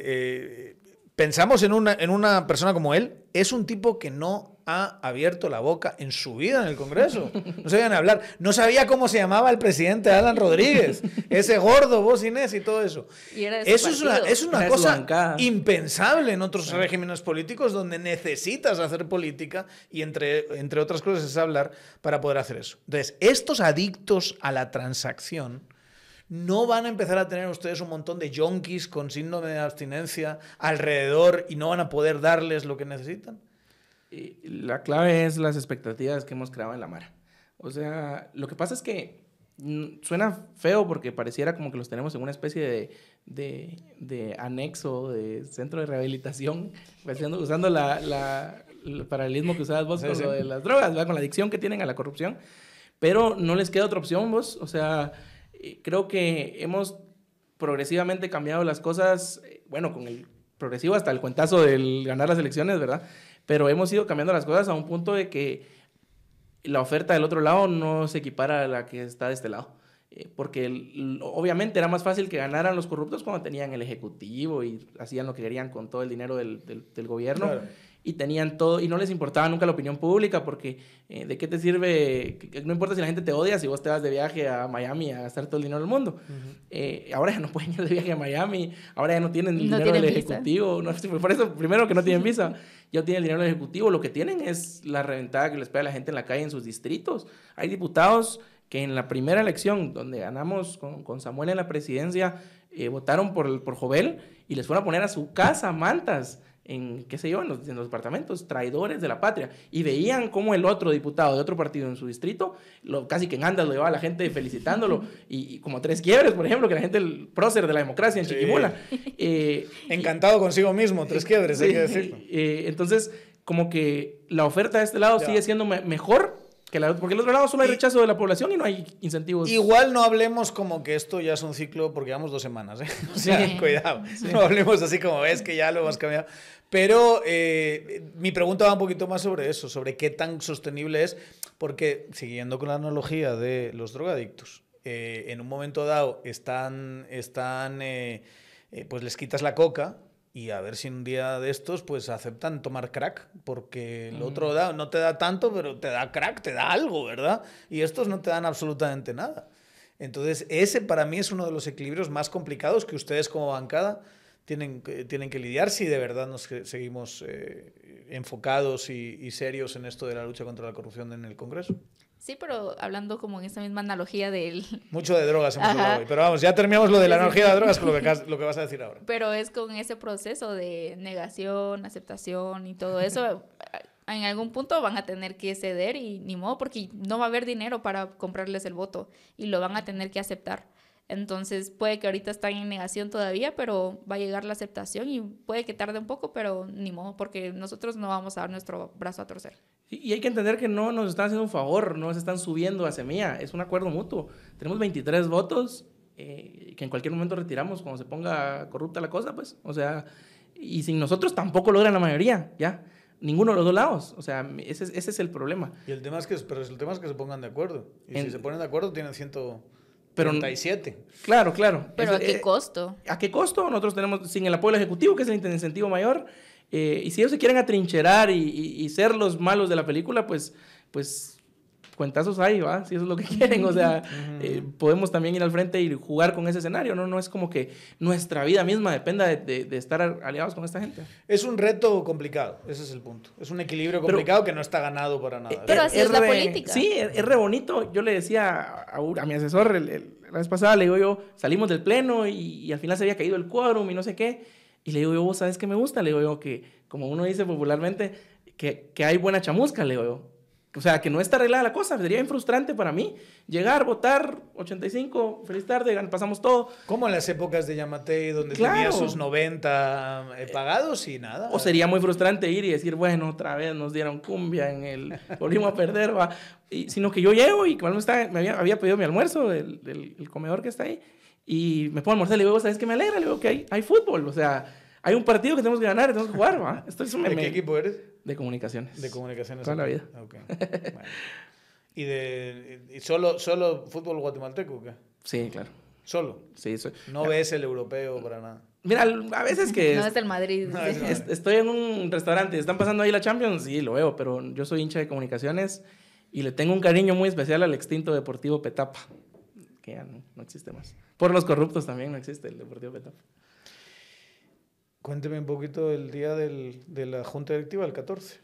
eh, pensamos en una, en una persona como él. Es un tipo que no ha abierto la boca en su vida en el Congreso. No sabían hablar. No sabía cómo se llamaba el presidente Alan Rodríguez. Ese gordo, vos Inés y todo eso. eso es una, cosa impensable en otros regímenes políticos donde necesitas hacer política y entre, entre otras cosas es hablar para poder hacer eso. Entonces, estos adictos a la transacción no van a empezar a tener ustedes un montón de yonkis con síndrome de abstinencia alrededor y no van a poder darles lo que necesitan la clave es las expectativas que hemos creado en la Mara. O sea, lo que pasa es que mm, suena feo porque pareciera como que los tenemos en una especie de, de, anexo, de centro de rehabilitación, *laughs* usando la, el paralelismo que usabas vos con lo de las drogas, con la adicción que tienen a la corrupción, pero no les queda otra opción vos, o sea, eh, creo que hemos progresivamente cambiado las cosas, eh, bueno, con el progresivo hasta el cuentazo del ganar las elecciones, ¿verdad? pero hemos ido cambiando las cosas a un punto de que la oferta del otro lado no se equipara a la que está de este lado. Eh, porque obviamente era más fácil que ganaran los corruptos cuando tenían el ejecutivo y hacían lo que querían con todo el dinero del, del, gobierno. y tenían todo y no les importaba nunca la opinión pública porque eh, de qué te sirve no importa si la gente te odia si vos te vas de viaje a Miami a gastar todo el dinero del mundo eh, ahora ya no pueden ir de viaje a Miami ahora ya no tienen el dinero del ejecutivo no, *laughs* por eso primero que no tienen visa *laughs* ya tiene el dinero del Ejecutivo, lo que tienen es la reventada que les pega la gente en la calle, en sus distritos. Hay diputados que en la primera elección, donde ganamos con, Samuel en la presidencia, eh, votaron por, por Jovel y les fueron a poner a su casa mantas en, qué sé yo, en los, departamentos, traidores de la patria. Y veían cómo el otro diputado de otro partido en su distrito, lo, casi que en andas lo llevaba la gente felicitándolo, *laughs* y, como tres quiebres, por ejemplo, que la gente, el prócer de la democracia en Chiquimula. *laughs* Eh, Encantado consigo mismo, *laughs* tres quiebres, hay que decirlo. Eh, entonces, como que la oferta de este lado sigue siendo mejor porque el otro lado solo hay rechazo de la población y no hay incentivos. Igual no hablemos como que esto ya es un ciclo, porque llevamos dos semanas, ¿eh? *laughs* cuidado. No hablemos así como ves que ya lo hemos cambiado. Pero eh, mi pregunta va un poquito más sobre eso, sobre qué tan sostenible es, porque siguiendo con la analogía de los drogadictos, eh, en un momento dado están, están pues les quitas la coca y a ver si un día de estos pues aceptan tomar crack, porque el otro no te da tanto, pero te da crack, te da algo, ¿verdad? Y estos no te dan absolutamente nada. Entonces, ese para mí es uno de los equilibrios más complicados que ustedes como bancada tienen, eh, tienen que lidiar si de verdad nos seguimos eh, enfocados y serios en esto de la lucha contra la corrupción en el Congreso. Sí, pero hablando como en esa misma analogía del... *laughs* Mucho de drogas hemos hablado hoy, pero vamos, ya terminamos lo de la analogía de drogas con *laughs* lo que vas a decir ahora. Pero es con ese proceso de negación, aceptación y todo eso, *laughs* en algún punto van a tener que ceder y ni modo, porque no va a haber dinero para comprarles el voto y lo van a tener que aceptar. Entonces puede que ahorita estén en negación todavía, pero va a llegar la aceptación y puede que tarde un poco, pero ni modo, porque nosotros no vamos a dar nuestro brazo a torcer. Y hay que entender que no nos están haciendo un favor, no se están subiendo a semilla, es un acuerdo mutuo. Tenemos 23 votos eh, que en cualquier momento retiramos cuando se ponga corrupta la cosa, pues. O sea, y sin nosotros tampoco logran la mayoría, ¿ya? ninguno de los dos lados. O sea, ese, es el problema. Y el tema es que, pero el tema es que se pongan de acuerdo. Y si se ponen de acuerdo, tienen ciento, pero, Claro, claro. ¿Pero a qué eh, costo? ¿A qué costo? Nosotros tenemos, sin el apoyo del Ejecutivo, que es el incentivo mayor, eh, y si ellos se quieren atrincherar y, y, ser los malos de la película, pues, pues cuentazos ahí, ¿va? Si eso es lo que *laughs* quieren, o sea, eh, podemos también ir al frente y jugar con ese escenario, ¿no? No es como que nuestra vida misma dependa de, estar aliados con esta gente. Es un reto complicado, ese es el punto. Es un equilibrio complicado que no está ganado para nada. Eh, Pero eh, así es, la política. Sí, es, re bonito. Yo le decía a, a mi asesor la vez pasada, le digo yo, salimos del pleno y, al final se había caído el quórum y no sé qué. Y le digo yo, sabes qué me gusta? Le digo yo que, como uno dice popularmente, que, que hay buena chamusca, le digo yo. O sea, que no está arreglada la cosa. Sería bien frustrante para mí llegar, votar, 85, feliz tarde, pasamos todo. Como en las épocas de Yamatei, donde claro. tenía sus 90 eh, pagados y nada. O sería muy frustrante ir y decir, bueno, otra vez nos dieron cumbia en el... *laughs* volvimos a perder, va. Y, sino que yo llego y cuando está, me había, pedido mi almuerzo del, el comedor que está ahí y me pongo a almorzar y luego ¿sabes qué me alegra? Le digo que hay, hay fútbol, o sea hay un partido que tenemos que ganar, tenemos que jugar, ¿va? *laughs* Esto ¿De qué equipo eres? De comunicaciones. De comunicaciones. Toda la vida. Okay. *laughs* ¿Y, de, y solo, solo fútbol guatemalteco o qué? Sí, claro. ¿Solo? Sí, No ves el europeo para nada. Mira, a veces que... no es el Madrid. Estoy en un restaurante, están pasando ahí la Champions, sí, lo veo, pero yo soy hincha de comunicaciones y le tengo un cariño muy especial al extinto Deportivo Petapa, que ya no existe más. Por los corruptos también no existe el Deportivo Petapa. Cuénteme un poquito el día de la Junta Directiva, el 14.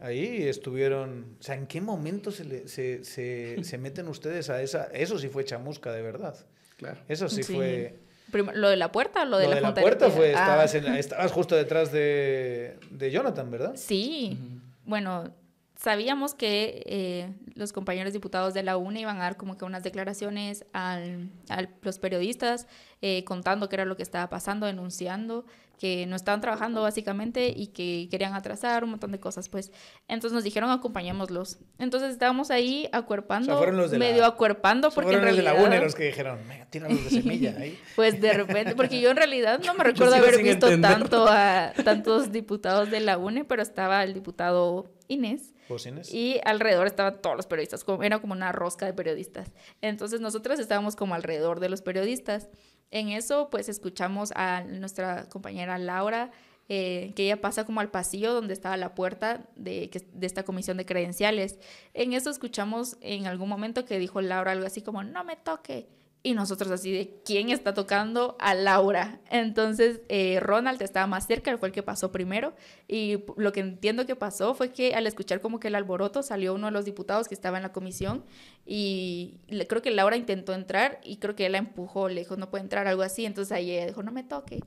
Ahí estuvieron, o sea, ¿en qué momento *laughs* se, meten ustedes a esa? Eso sí fue chamusca, de verdad. Claro. Eso sí, fue... ¿Lo de la puerta lo de lo la de la puerta fue, ah. *laughs* estabas, justo detrás de, Jonathan, ¿verdad? Sí. Bueno, sabíamos que eh, los compañeros diputados de la UNE iban a dar como que unas declaraciones al, a los periodistas eh, contando qué era lo que estaba pasando, denunciando que no estaban trabajando básicamente y que querían atrasar un montón de cosas, pues. Entonces nos dijeron acompañémoslos. Entonces estábamos ahí acuerpando, medio acuerpando, porque los de la UNE los que dijeron, tíralos de semilla ahí. *laughs* pues de repente, porque yo en realidad no me *laughs* recuerdo haber visto tanto a tantos diputados de la UNE, pero estaba el diputado Inés. Inés? Y alrededor estaban todos los periodistas, era como una rosca de periodistas. Entonces nosotros estábamos como alrededor de los periodistas. En eso, pues escuchamos a nuestra compañera Laura, eh, que ella pasa como al pasillo donde estaba la puerta de, esta comisión de credenciales. En eso escuchamos en algún momento que dijo Laura algo así como, no me toque. Y nosotros así de, ¿quién está tocando? A Laura. Entonces eh, Ronald estaba más cerca, fue el que pasó primero. Y lo que entiendo que pasó fue que al escuchar como que el alboroto salió uno de los diputados que estaba en la comisión y creo que Laura intentó entrar y creo que él la empujó, le dijo, no puede entrar, algo así. Entonces ahí ella dijo, no me toque.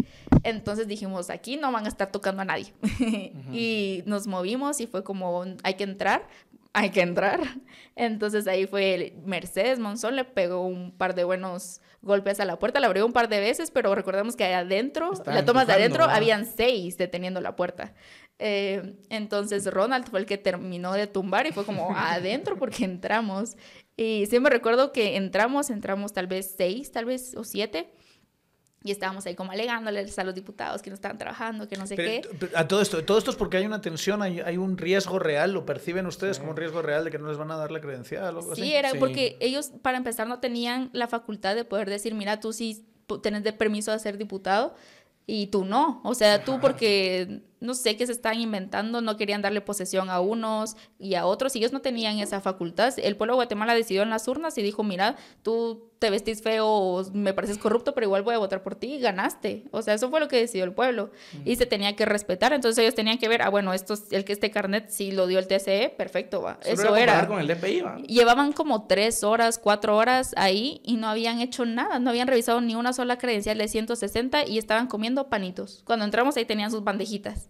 Entonces dijimos, aquí no van a estar tocando a nadie. *laughs* y nos movimos y fue como, hay que entrar, hay que entrar. Entonces ahí fue el Mercedes Monzón, le pegó un par de buenos golpes a la puerta, la abrió un par de veces, pero recordemos que adentro, la tomas de adentro, habían seis deteniendo la puerta. Eh, entonces Ronald fue el que terminó de tumbar y fue como *laughs* adentro porque entramos. Y siempre recuerdo que entramos, entramos tal vez seis, tal vez o siete. Y estábamos ahí como alegándoles a los diputados que no estaban trabajando, que no sé qué. a todo esto, todo esto es porque hay una tensión, hay, hay un riesgo real, lo perciben ustedes como un riesgo real de que no les van a dar la credencial o algo sí, así. Era sí, era porque ellos para empezar no tenían la facultad de poder decir, mira, tú sí tenés de permiso de ser diputado y tú no. O sea, tú porque no sé qué se están inventando, no querían darle posesión a unos y a otros, y ellos no tenían esa facultad. El pueblo de Guatemala decidió en las urnas y dijo, mira, tú te vestís feo o me pareces corrupto, pero igual voy a votar por ti y ganaste. O sea, eso fue lo que decidió el pueblo y se tenía que respetar. Entonces ellos tenían que ver, ah, bueno, esto, el que este carnet sí lo dio el TSE perfecto, va. eso era. Llevaban como tres horas, cuatro horas ahí y no habían hecho nada, no habían revisado ni una sola credencial de 160 y estaban comiendo panitos. Cuando entramos ahí tenían sus bandejitas.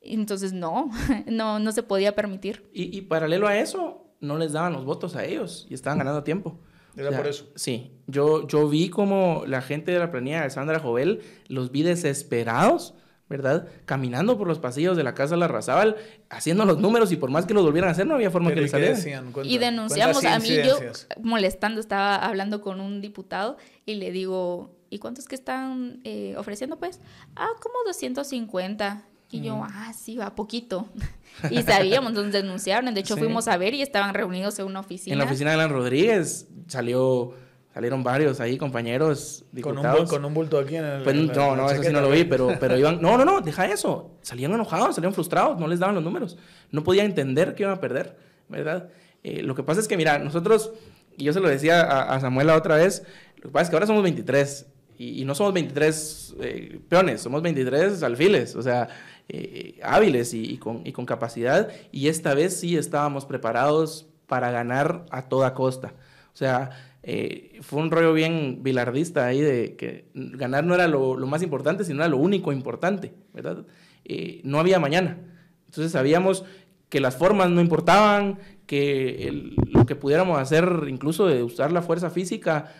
Entonces no, *laughs* no, no se podía permitir. Y, y paralelo a eso, no les daban los votos a ellos y estaban ganando tiempo. Era por eso. Sí, yo, yo vi como la gente de la planilla de Sandra Jovel los vi desesperados. ¿Verdad? Caminando por los pasillos de la casa de la Razábal, haciendo los números y por más que los volvieran a hacer, no había forma que les saliera. y denunciamos. A mí, yo molestando, estaba hablando con un diputado y le digo, ¿y cuántos que están eh, ofreciendo? Pues, ah, como 250. Y yo, ah, sí, va poquito. *laughs* y sabíamos, entonces denunciaron. De hecho, fuimos a ver y estaban reunidos en una oficina. En la oficina de Alan Rodríguez salió, salieron varios ahí, compañeros, Con un, bulto aquí en el... Pues, no, no, eso sí no lo vi, pero, pero iban... *laughs* No, no, no, deja eso. Salían enojados, salían frustrados, no les daban los números. No podían entender que iban a perder, ¿verdad? Eh, lo que pasa es que, mira, nosotros... Y yo se lo decía a, a Samuel otra vez, lo que pasa es que ahora somos 23 y, no somos 23 eh, peones, somos 23 alfiles, o sea, eh, hábiles y, con, capacidad, y esta vez sí estábamos preparados para ganar a toda costa. O sea, eh, fue un rollo bien bilardista ahí de que ganar no era lo, más importante, sino era lo único importante, ¿verdad? Eh, no había mañana. Entonces sabíamos que las formas no importaban, que lo que pudiéramos hacer, incluso de usar la fuerza física,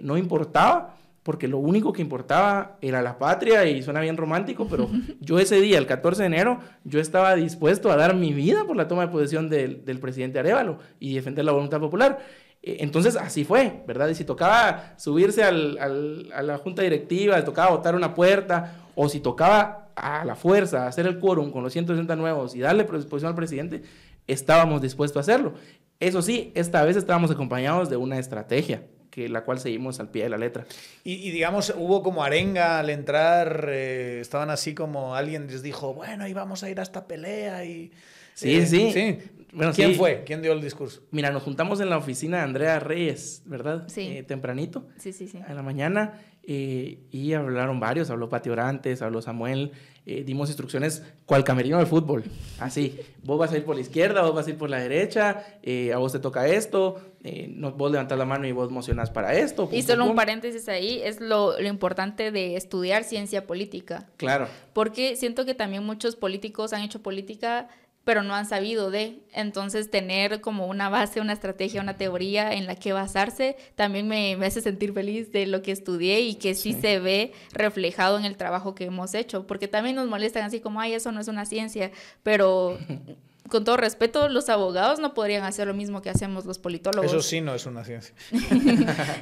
no importaba, porque lo único que importaba era la patria y suena bien romántico, pero *laughs* yo ese día, el 14 de enero, yo estaba dispuesto a dar mi vida por la toma de posesión del, presidente Arevalo y defender la voluntad popular. E, entonces así fue, ¿verdad? Y si tocaba subirse a la junta directiva, tocaba botar una puerta, o si tocaba a la fuerza hacer el quórum con los 160 nuevos y darle posesión al presidente, estábamos dispuestos a hacerlo. Eso sí, esta vez estábamos acompañados de una estrategia que la cual seguimos al pie de la letra. Y, digamos, hubo como arenga al entrar, eh, estaban así como alguien les dijo, bueno, ahí vamos a ir a esta pelea y... Sí, eh, sí. sí. ¿Quién fue? ¿Quién dio el discurso? Mira, nos juntamos en la oficina de Andrea Reyes, ¿verdad? Sí. Eh, tempranito. Sí, sí, sí. En la mañana. y hablaron varios, habló Pati Orantes, habló Samuel, eh, dimos instrucciones cual camerino de fútbol. Así, vos vas a ir por la izquierda, vos vas a ir por la derecha, eh, a vos te toca esto, eh, vos levantás la mano y vos mocionás para esto. y solo un paréntesis ahí, es lo, lo, importante de estudiar ciencia política. Claro. Porque siento que también muchos políticos han hecho política pero no han sabido de. Entonces, tener como una base, una estrategia, una teoría en la que basarse también me, hace sentir feliz de lo que estudié y que sí, se ve reflejado en el trabajo que hemos hecho, porque también nos molestan así como, ay, eso no es una ciencia, pero... *laughs* Con todo respeto, los abogados no podrían hacer lo mismo que hacemos los politólogos. Eso sí no es una ciencia. *laughs* entonces,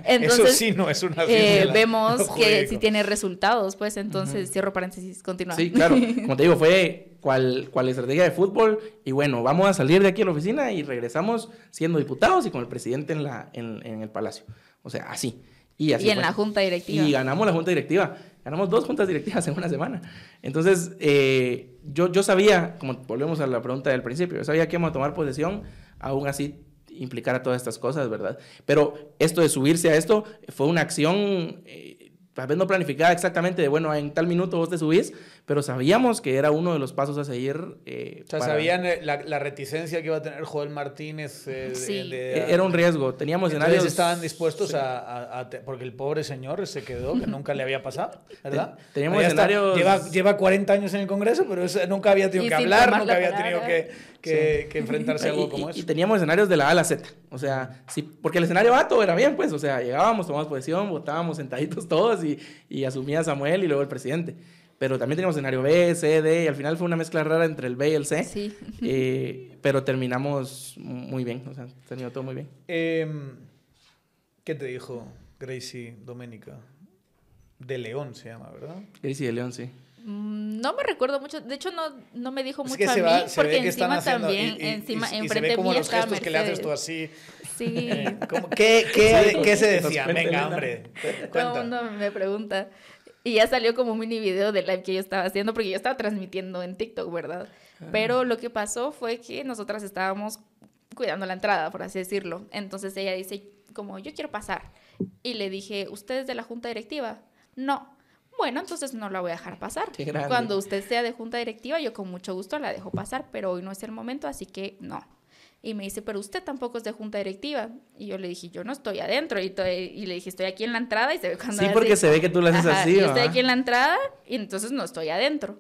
eso sí no es una eh, ciencia. vemos *laughs* que si tiene resultados, pues entonces cierro paréntesis, continúa. Sí, claro. Como te digo, fue es la estrategia de fútbol. Y bueno, vamos a salir de aquí a la oficina y regresamos siendo diputados y con el presidente en, la, en, el palacio. O sea, así. Y, así y en la junta directiva. Y ganamos la junta directiva. Ganamos dos juntas directivas en una semana. Entonces, eh, yo, yo sabía, como volvemos a la pregunta del principio, yo sabía que íbamos a tomar posesión, aún así implicar a todas estas cosas, ¿verdad? Pero esto de subirse a esto fue una acción, eh, tal vez no planificada exactamente, de bueno, en tal minuto vos te subís, pero sabíamos que era uno de los pasos a seguir. Eh, o sea, sabían eh, la, reticencia que iba a tener Joel Martínez. Eh, de, e-, era un riesgo. Teníamos escenarios. estaban dispuestos a, porque el pobre señor se quedó, que nunca le había pasado, ¿verdad? Teníamos escenarios. lleva, lleva 40 años en el Congreso, pero nunca había tenido que hablar, nunca había tenido que, enfrentarse a algo como eso. Y teníamos escenarios de la A a la Z. O sea, sí, porque el escenario todo era bien, pues. O sea, llegábamos, tomábamos posición, votábamos sentaditos todos y, y asumía Samuel y luego el presidente pero también teníamos escenario B, C, D, y al final fue una mezcla rara entre el B y el C. Sí. *laughs* Eh, pero terminamos muy bien, o sea, ha terminó todo muy bien. Em, ¿Qué te dijo Gracie Doménica? De León se llama, ¿verdad? Gracie de León, sí. Mm, no me recuerdo mucho, de hecho no, no me dijo mucho a mí, porque encima también, y, encima, enfrente los gestos que le haces tú así. Sí. *laughs* ¿Qué, qué, ¿qué se decía? Venga, hombre, Todo el mundo me pregunta. Y ya salió como un mini video del live que yo estaba haciendo, porque yo estaba transmitiendo en TikTok, ¿verdad? Ah. Pero lo que pasó fue que nosotras estábamos cuidando la entrada, por así decirlo. Entonces ella dice, como, yo quiero pasar. Y le dije, ¿usted es de la junta directiva? No. Bueno, entonces no la voy a dejar pasar. Cuando usted sea de junta directiva, yo con mucho gusto la dejo pasar, pero hoy no es el momento, así que no. Y me dice, pero usted tampoco es de junta directiva. Y yo le dije, yo no estoy adentro. Y, y le dije, estoy aquí en la entrada y se ve cuando... Sí, porque se ve que tú la haces así. Y yo estoy aquí en la entrada y entonces no estoy adentro.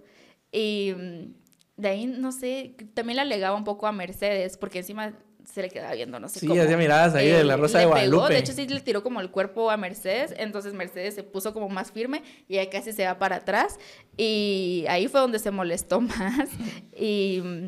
Y mm, de ahí, no sé, también le alegaba un poco a Mercedes, porque encima se le quedaba viendo, no sé sí, cómo. Sí, miradas ahí de la Rosa de Guadalupe. de hecho, sí le tiró como el cuerpo a Mercedes, entonces Mercedes se puso como más firme y ya casi se va para atrás. Y ahí fue donde se molestó *laughs* más. Y mm,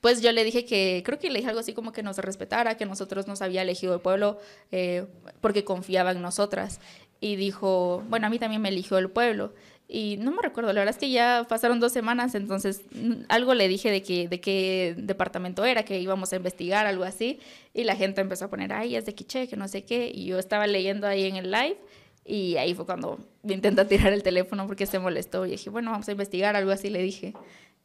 pues yo le dije que, creo que le dije algo así como que nos respetara, que nosotros nos había elegido el pueblo eh, porque confiaba en nosotras. Y dijo, bueno, a mí también me eligió el pueblo. Y no me recuerdo, la verdad es que ya pasaron dos semanas, entonces mm, algo le dije de, que, de qué departamento era, que íbamos a investigar, algo así. Y la gente empezó a poner, ay, es de Quiche, que no sé qué. Y yo estaba leyendo ahí en el live y ahí fue cuando me intenta *laughs* tirar el teléfono porque se molestó. Y dije, bueno, vamos a investigar, algo así le dije.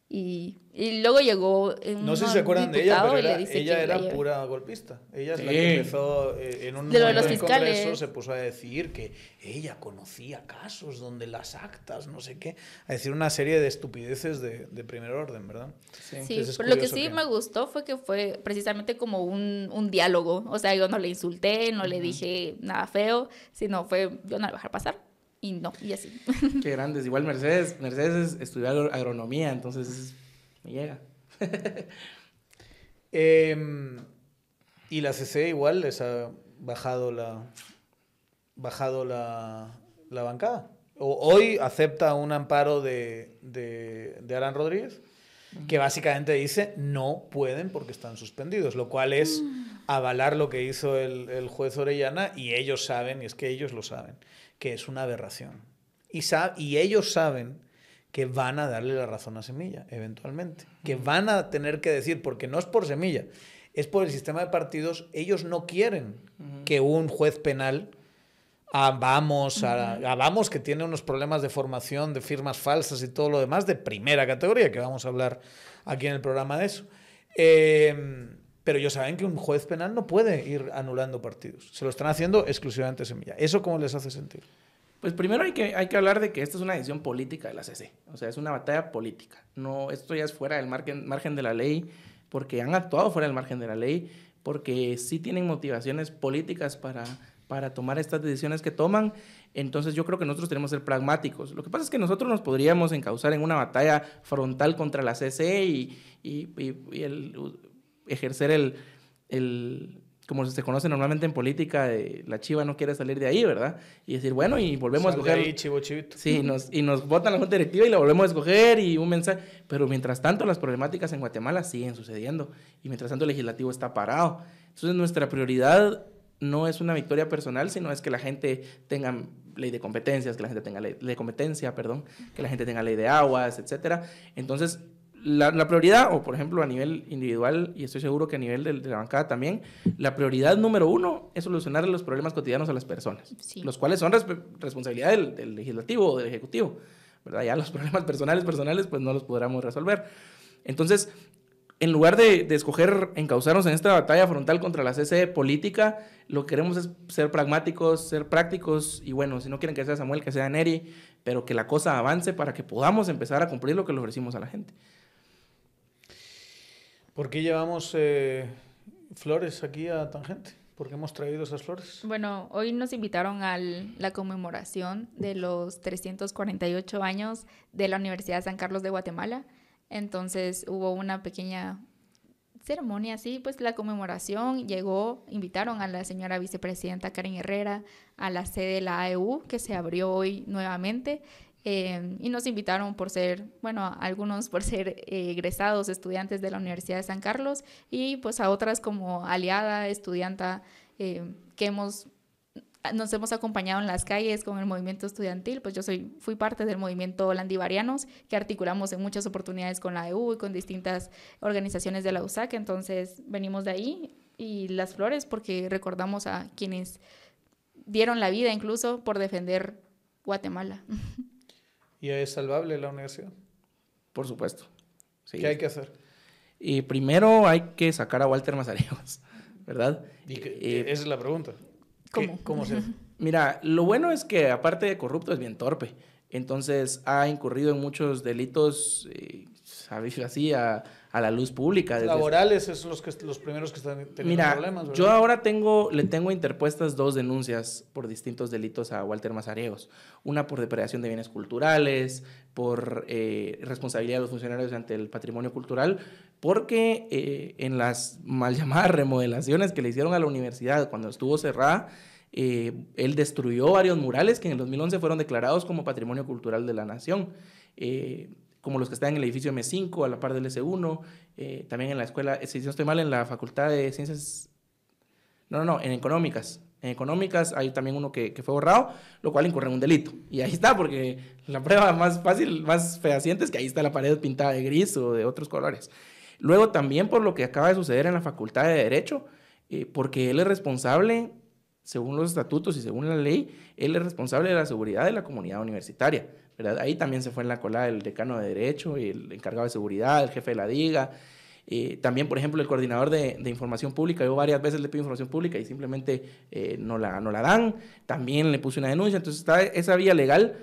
Y, y luego llegó. No sé si se acuerdan de ella, pero ella era pura golpista. Ella es la que empezó eh, en un de momento los fiscales se puso a decir que ella conocía casos donde las actas, no sé qué, a decir una serie de estupideces de, primer orden, ¿verdad? Sí, pero lo que sí me gustó fue que fue precisamente como un, un diálogo. O sea, yo no le insulté, no le dije nada feo, sino fue yo no le voy a dejar pasar y no, y así. *laughs* Qué grandes. Igual Mercedes, Mercedes estudió agronomía, entonces me llega. *laughs* Em, y la CC igual les ha bajado la bajado la, la bancada. hoy acepta un amparo de, de, de Aran Rodríguez que básicamente dice no pueden porque están suspendidos, lo cual es avalar lo que hizo el, juez Orellana y ellos saben, y es que ellos lo saben, que es una aberración. Y, y ellos saben que van a darle la razón a Semilla, eventualmente, que van a tener que decir, porque no es por Semilla, es por el sistema de partidos, ellos no quieren que un juez penal a Vamos, a, Vamos, que tiene unos problemas de formación, de firmas falsas y todo lo demás de primera categoría, que vamos a hablar aquí en el programa de eso. Em, pero ellos saben que un juez penal no puede ir anulando partidos. Se lo están haciendo exclusivamente Semilla. ¿Eso cómo les hace sentir? Pues primero hay que, hay que hablar de que esta es una decisión política de la CC. O sea, es una batalla política. No, esto ya es fuera del margen, margen de la ley, porque han actuado fuera del margen de la ley, porque sí tienen motivaciones políticas para para tomar estas decisiones que toman. Entonces yo creo que nosotros tenemos que ser pragmáticos. Lo que pasa es que nosotros nos podríamos encauzar en una batalla frontal contra la CC y, ejercer el, como se conoce normalmente en política, la chiva no quiere salir de ahí, ¿verdad? Y decir, bueno, y volvemos a escoger... ahí, nos, y nos votan la Junta Directiva y la volvemos a escoger y un mensaje... Pero mientras tanto las problemáticas en Guatemala siguen sucediendo y mientras tanto el legislativo está parado. Entonces nuestra prioridad no es una victoria personal, sino es que la gente tenga ley de competencias, que la gente tenga ley de competencia, perdón, que la gente tenga ley de aguas, etc. Entonces, la, prioridad, o por ejemplo a nivel individual, y estoy seguro que a nivel de, la bancada también, la prioridad número uno es solucionar los problemas cotidianos a las personas, los cuales son responsabilidad del, legislativo o del ejecutivo, ¿verdad? Ya los *laughs* problemas personales, personales, pues no los podremos resolver. Entonces, en lugar de, escoger encauzarnos en esta batalla frontal contra la CC política, lo que queremos es ser pragmáticos, ser prácticos y bueno, si no quieren que sea Samuel, que sea Neri, pero que la cosa avance para que podamos empezar a cumplir lo que le ofrecimos a la gente. ¿Por qué llevamos eh, flores aquí a Tangente? ¿Por qué hemos traído esas flores? Bueno, hoy nos invitaron a la conmemoración de los 348 años de la Universidad de San Carlos de Guatemala. Entonces hubo una pequeña ceremonia sí, pues la conmemoración llegó, invitaron a la señora vicepresidenta Karen Herrera a la sede de la AEU que se abrió hoy nuevamente em, y nos invitaron por ser, bueno, algunos por ser eh, egresados estudiantes de la Universidad de San Carlos y pues a otras como aliada estudianta em, que hemos nos hemos acompañado en las calles con el movimiento estudiantil, pues yo soy, fui parte del movimiento landivarianos que articulamos en muchas oportunidades con la EU y con distintas organizaciones de la USAC, entonces venimos de ahí y las flores porque recordamos a quienes dieron la vida incluso por defender Guatemala. ¿Y es salvable la universidad? Por supuesto. ¿Qué hay que hacer? Y primero hay que sacar a Walter Mazariegos, *laughs* ¿verdad? Eh, esa es la pregunta. ¿Cómo? se... *laughs* Mira, lo bueno es que aparte de corrupto es bien torpe. Entonces ha incurrido en muchos delitos, eh, Así, a, la luz pública. Laborales es los, que, los primeros que están teniendo problemas. Mira, Yo ahora tengo, le tengo interpuestas dos denuncias por distintos delitos a Walter Mazareos. Una por depredación de bienes culturales, por eh, responsabilidad de los funcionarios ante el patrimonio cultural, porque eh, en las mal llamadas *laughs* remodelaciones que le hicieron a la universidad cuando estuvo cerrada, eh, él destruyó varios murales que en el 2011 fueron declarados como Patrimonio Cultural de la Nación, eh, como los que están en el edificio M5, a la par del S1, también en la escuela, si no estoy mal, en la Facultad de Ciencias, no, no, no, en Económicas, en económicas hay también uno que, que, fue borrado, lo cual incurre en un delito. Y ahí está, porque la prueba más fácil, más fehaciente es que ahí está la pared pintada de gris o de otros colores. Luego también por lo que acaba de suceder en la Facultad de Derecho, eh, porque él es responsable, según los estatutos y según la ley, él es responsable de la seguridad de la comunidad universitaria. Ahí también se fue en la cola el decano de Derecho, y el encargado de seguridad, el jefe de la DIGA. Eh, también, por ejemplo, el coordinador de, información pública, yo varias veces le pido información pública y simplemente eh, no, la, no la dan. También le puse una denuncia. Entonces está esa vía legal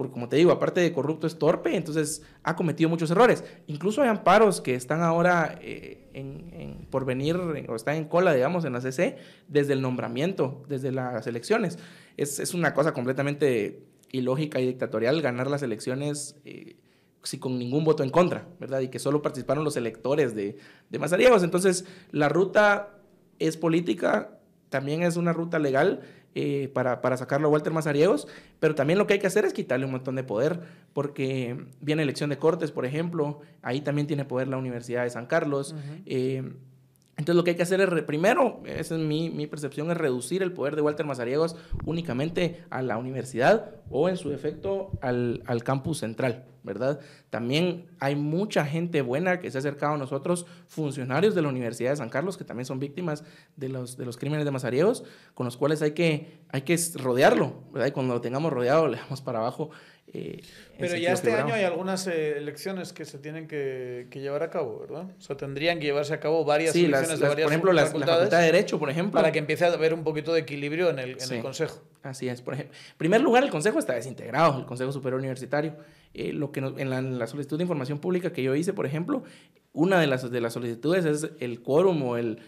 porque como te digo, aparte de corrupto es torpe, entonces ha cometido muchos errores. Incluso hay amparos que están ahora eh, por venir o están en cola, digamos, en la CC, desde el nombramiento, desde las elecciones. Es, es una cosa completamente ilógica y dictatorial ganar las elecciones. Eh, si con ningún voto en contra, ¿verdad? Y que solo participaron los electores de, de Mazariegos. Entonces, la ruta es política, también es una ruta legal eh, para, sacarlo a Walter Mazariegos, pero también lo que hay que hacer es quitarle un montón de poder, porque viene elección de cortes, por ejemplo, ahí también tiene poder la Universidad de San Carlos. Eh, entonces lo que hay que hacer es, primero, esa es mi, percepción, es reducir el poder de Walter Mazariegos únicamente a la universidad o en su defecto al campus central. ¿verdad? También hay mucha gente buena que se ha acercado a nosotros, funcionarios de la Universidad de San Carlos, que también son víctimas de los, de los crímenes de Mazariegos, con los cuales hay que, hay que rodearlo, ¿verdad? Y cuando lo tengamos rodeado, le damos para abajo. Eh, Pero ya este año hay algunas eh, elecciones que se tienen que, llevar a cabo, ¿verdad? O sea, tendrían que llevarse a cabo varias elecciones de varias Por ejemplo, la Facultad de Derecho, por ejemplo. Para que empiece a haber un poquito de equilibrio en el, Consejo. Así es. Por ejemplo, en primer lugar, el Consejo está desintegrado, el Consejo Superior Universitario. Eh, lo que en, la, solicitud de información pública que yo hice, por ejemplo, una de las, de las solicitudes es el quórum o el,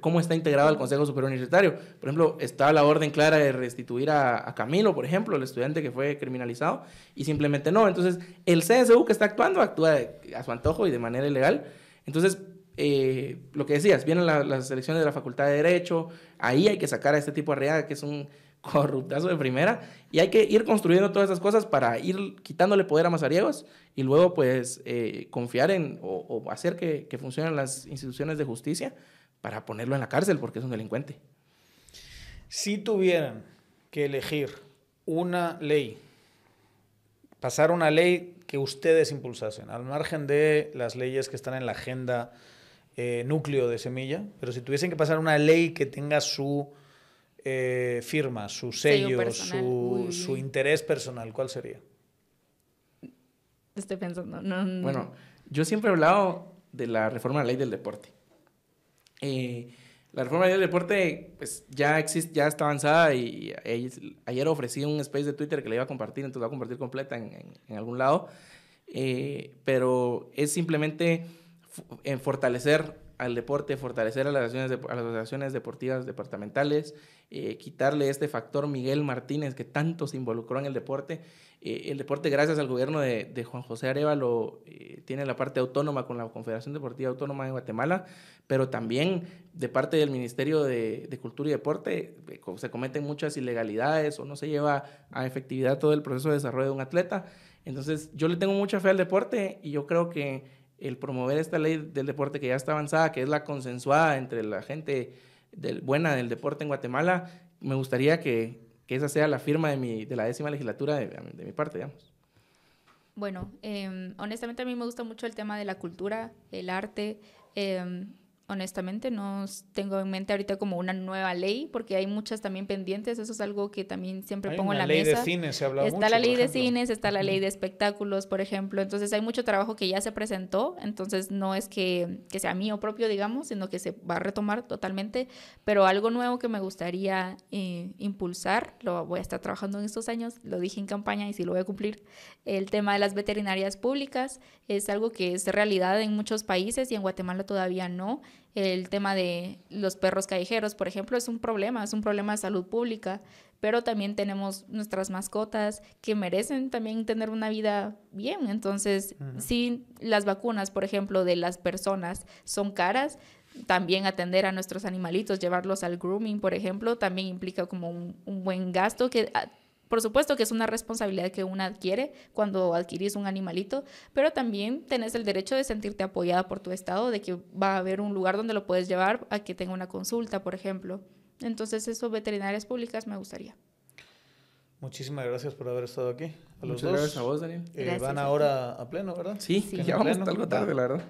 cómo está integrado el Consejo Superior Universitario. Por ejemplo, está la orden clara de restituir a, Camilo, por ejemplo, el estudiante que fue criminalizado, y simplemente no. Entonces, el CSU que está actuando actúa a su antojo y de manera ilegal. Entonces, eh, lo que decías, vienen las elecciones de la Facultad de Derecho, ahí hay que sacar a este tipo de real que es un corruptazo de primera. Y hay que ir construyendo todas esas cosas para ir quitándole poder a Mazariegos y luego pues eh, confiar en o, hacer que, funcionen las instituciones de justicia para ponerlo en la cárcel porque es un delincuente. Si tuvieran que elegir una ley, pasar una ley que ustedes impulsasen, al margen de las leyes que están en la agenda eh, núcleo de Semilla, pero si tuviesen que pasar una ley que tenga su eh, firma, su sello, su, interés personal, ¿cuál sería? Estoy pensando. No, Bueno, yo siempre he hablado de la reforma de la ley del deporte. Eh, la reforma de la ley del deporte pues, ya, existe, ya está avanzada y, ayer ofrecí un space de Twitter que le iba a compartir, entonces la voy a compartir completa en, algún lado. Eh, pero es simplemente en fortalecer al deporte, fortalecer a las asociaciones, deportivas departamentales, eh, quitarle este factor Miguel Martínez que tanto se involucró en el deporte. Eh, el deporte, gracias al gobierno de, Juan José Arevalo, eh, tiene la parte autónoma con la Confederación Deportiva Autónoma de Guatemala, pero también de parte del Ministerio de, de Cultura y Deporte se cometen muchas ilegalidades o no se lleva a efectividad todo el proceso de desarrollo de un atleta. Entonces, yo le tengo mucha fe al deporte y yo creo que el promover esta ley del deporte que ya está avanzada, que es la consensuada entre la gente del, buena del deporte en Guatemala, me gustaría que, esa sea la firma de, mi, de la décima legislatura de, mi parte, digamos. Bueno, em, honestamente a mí me gusta mucho el tema de la cultura, el arte. Em, honestamente, no tengo en mente ahorita como una nueva ley, porque hay muchas también pendientes, eso es algo que también siempre pongo en la ley De cine, se habla está la ley de cines, está la ley de espectáculos, por ejemplo, entonces hay mucho trabajo que ya se presentó, entonces no es que, sea mío propio, digamos, sino que se va a retomar totalmente, pero algo nuevo que me gustaría eh, impulsar, lo voy a estar trabajando en estos años, lo dije en campaña y sí lo voy a cumplir, el tema de las veterinarias públicas es algo que es realidad en muchos países y en Guatemala todavía no. El tema de los perros callejeros, por ejemplo, es un problema, es un problema de salud pública, pero también tenemos nuestras mascotas que merecen también tener una vida bien. Entonces, si las vacunas, por ejemplo, de las personas son caras, también atender a nuestros animalitos, llevarlos al grooming, por ejemplo, también implica como un, un buen gasto que ah, por supuesto que es una responsabilidad que uno adquiere cuando adquirís un animalito, pero también tenés el derecho de sentirte apoyada por tu estado, de que va a haber un lugar donde lo puedes llevar a que tenga una consulta, por ejemplo. Entonces, eso, veterinarias públicas, me gustaría. Muchísimas gracias por haber estado aquí. Muchas gracias a vos, Daniel. Eh, van ahora a pleno, ¿verdad? Sí, ya vamos tarde, la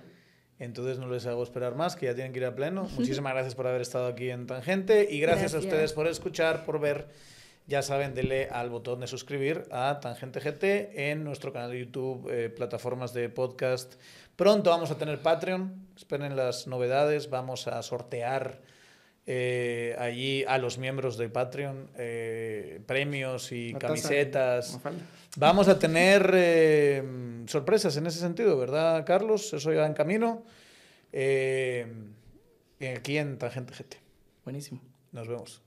Entonces no les hago esperar más, que ya tienen que ir a pleno. *laughs* Muchísimas gracias por haber estado aquí en Tangente y gracias. a ustedes por escuchar, por ver. Ya saben, denle al botón de suscribir a Tangente GT en nuestro canal de YouTube, eh, plataformas de podcast. Pronto vamos a tener Patreon, esperen las novedades, vamos a sortear eh, allí a los miembros de Patreon eh, premios y camisetas. Vamos a tener sorpresas en ese sentido, ¿verdad, Carlos? Eso ya en camino. aquí en Tangente GT. Buenísimo. Nos vemos.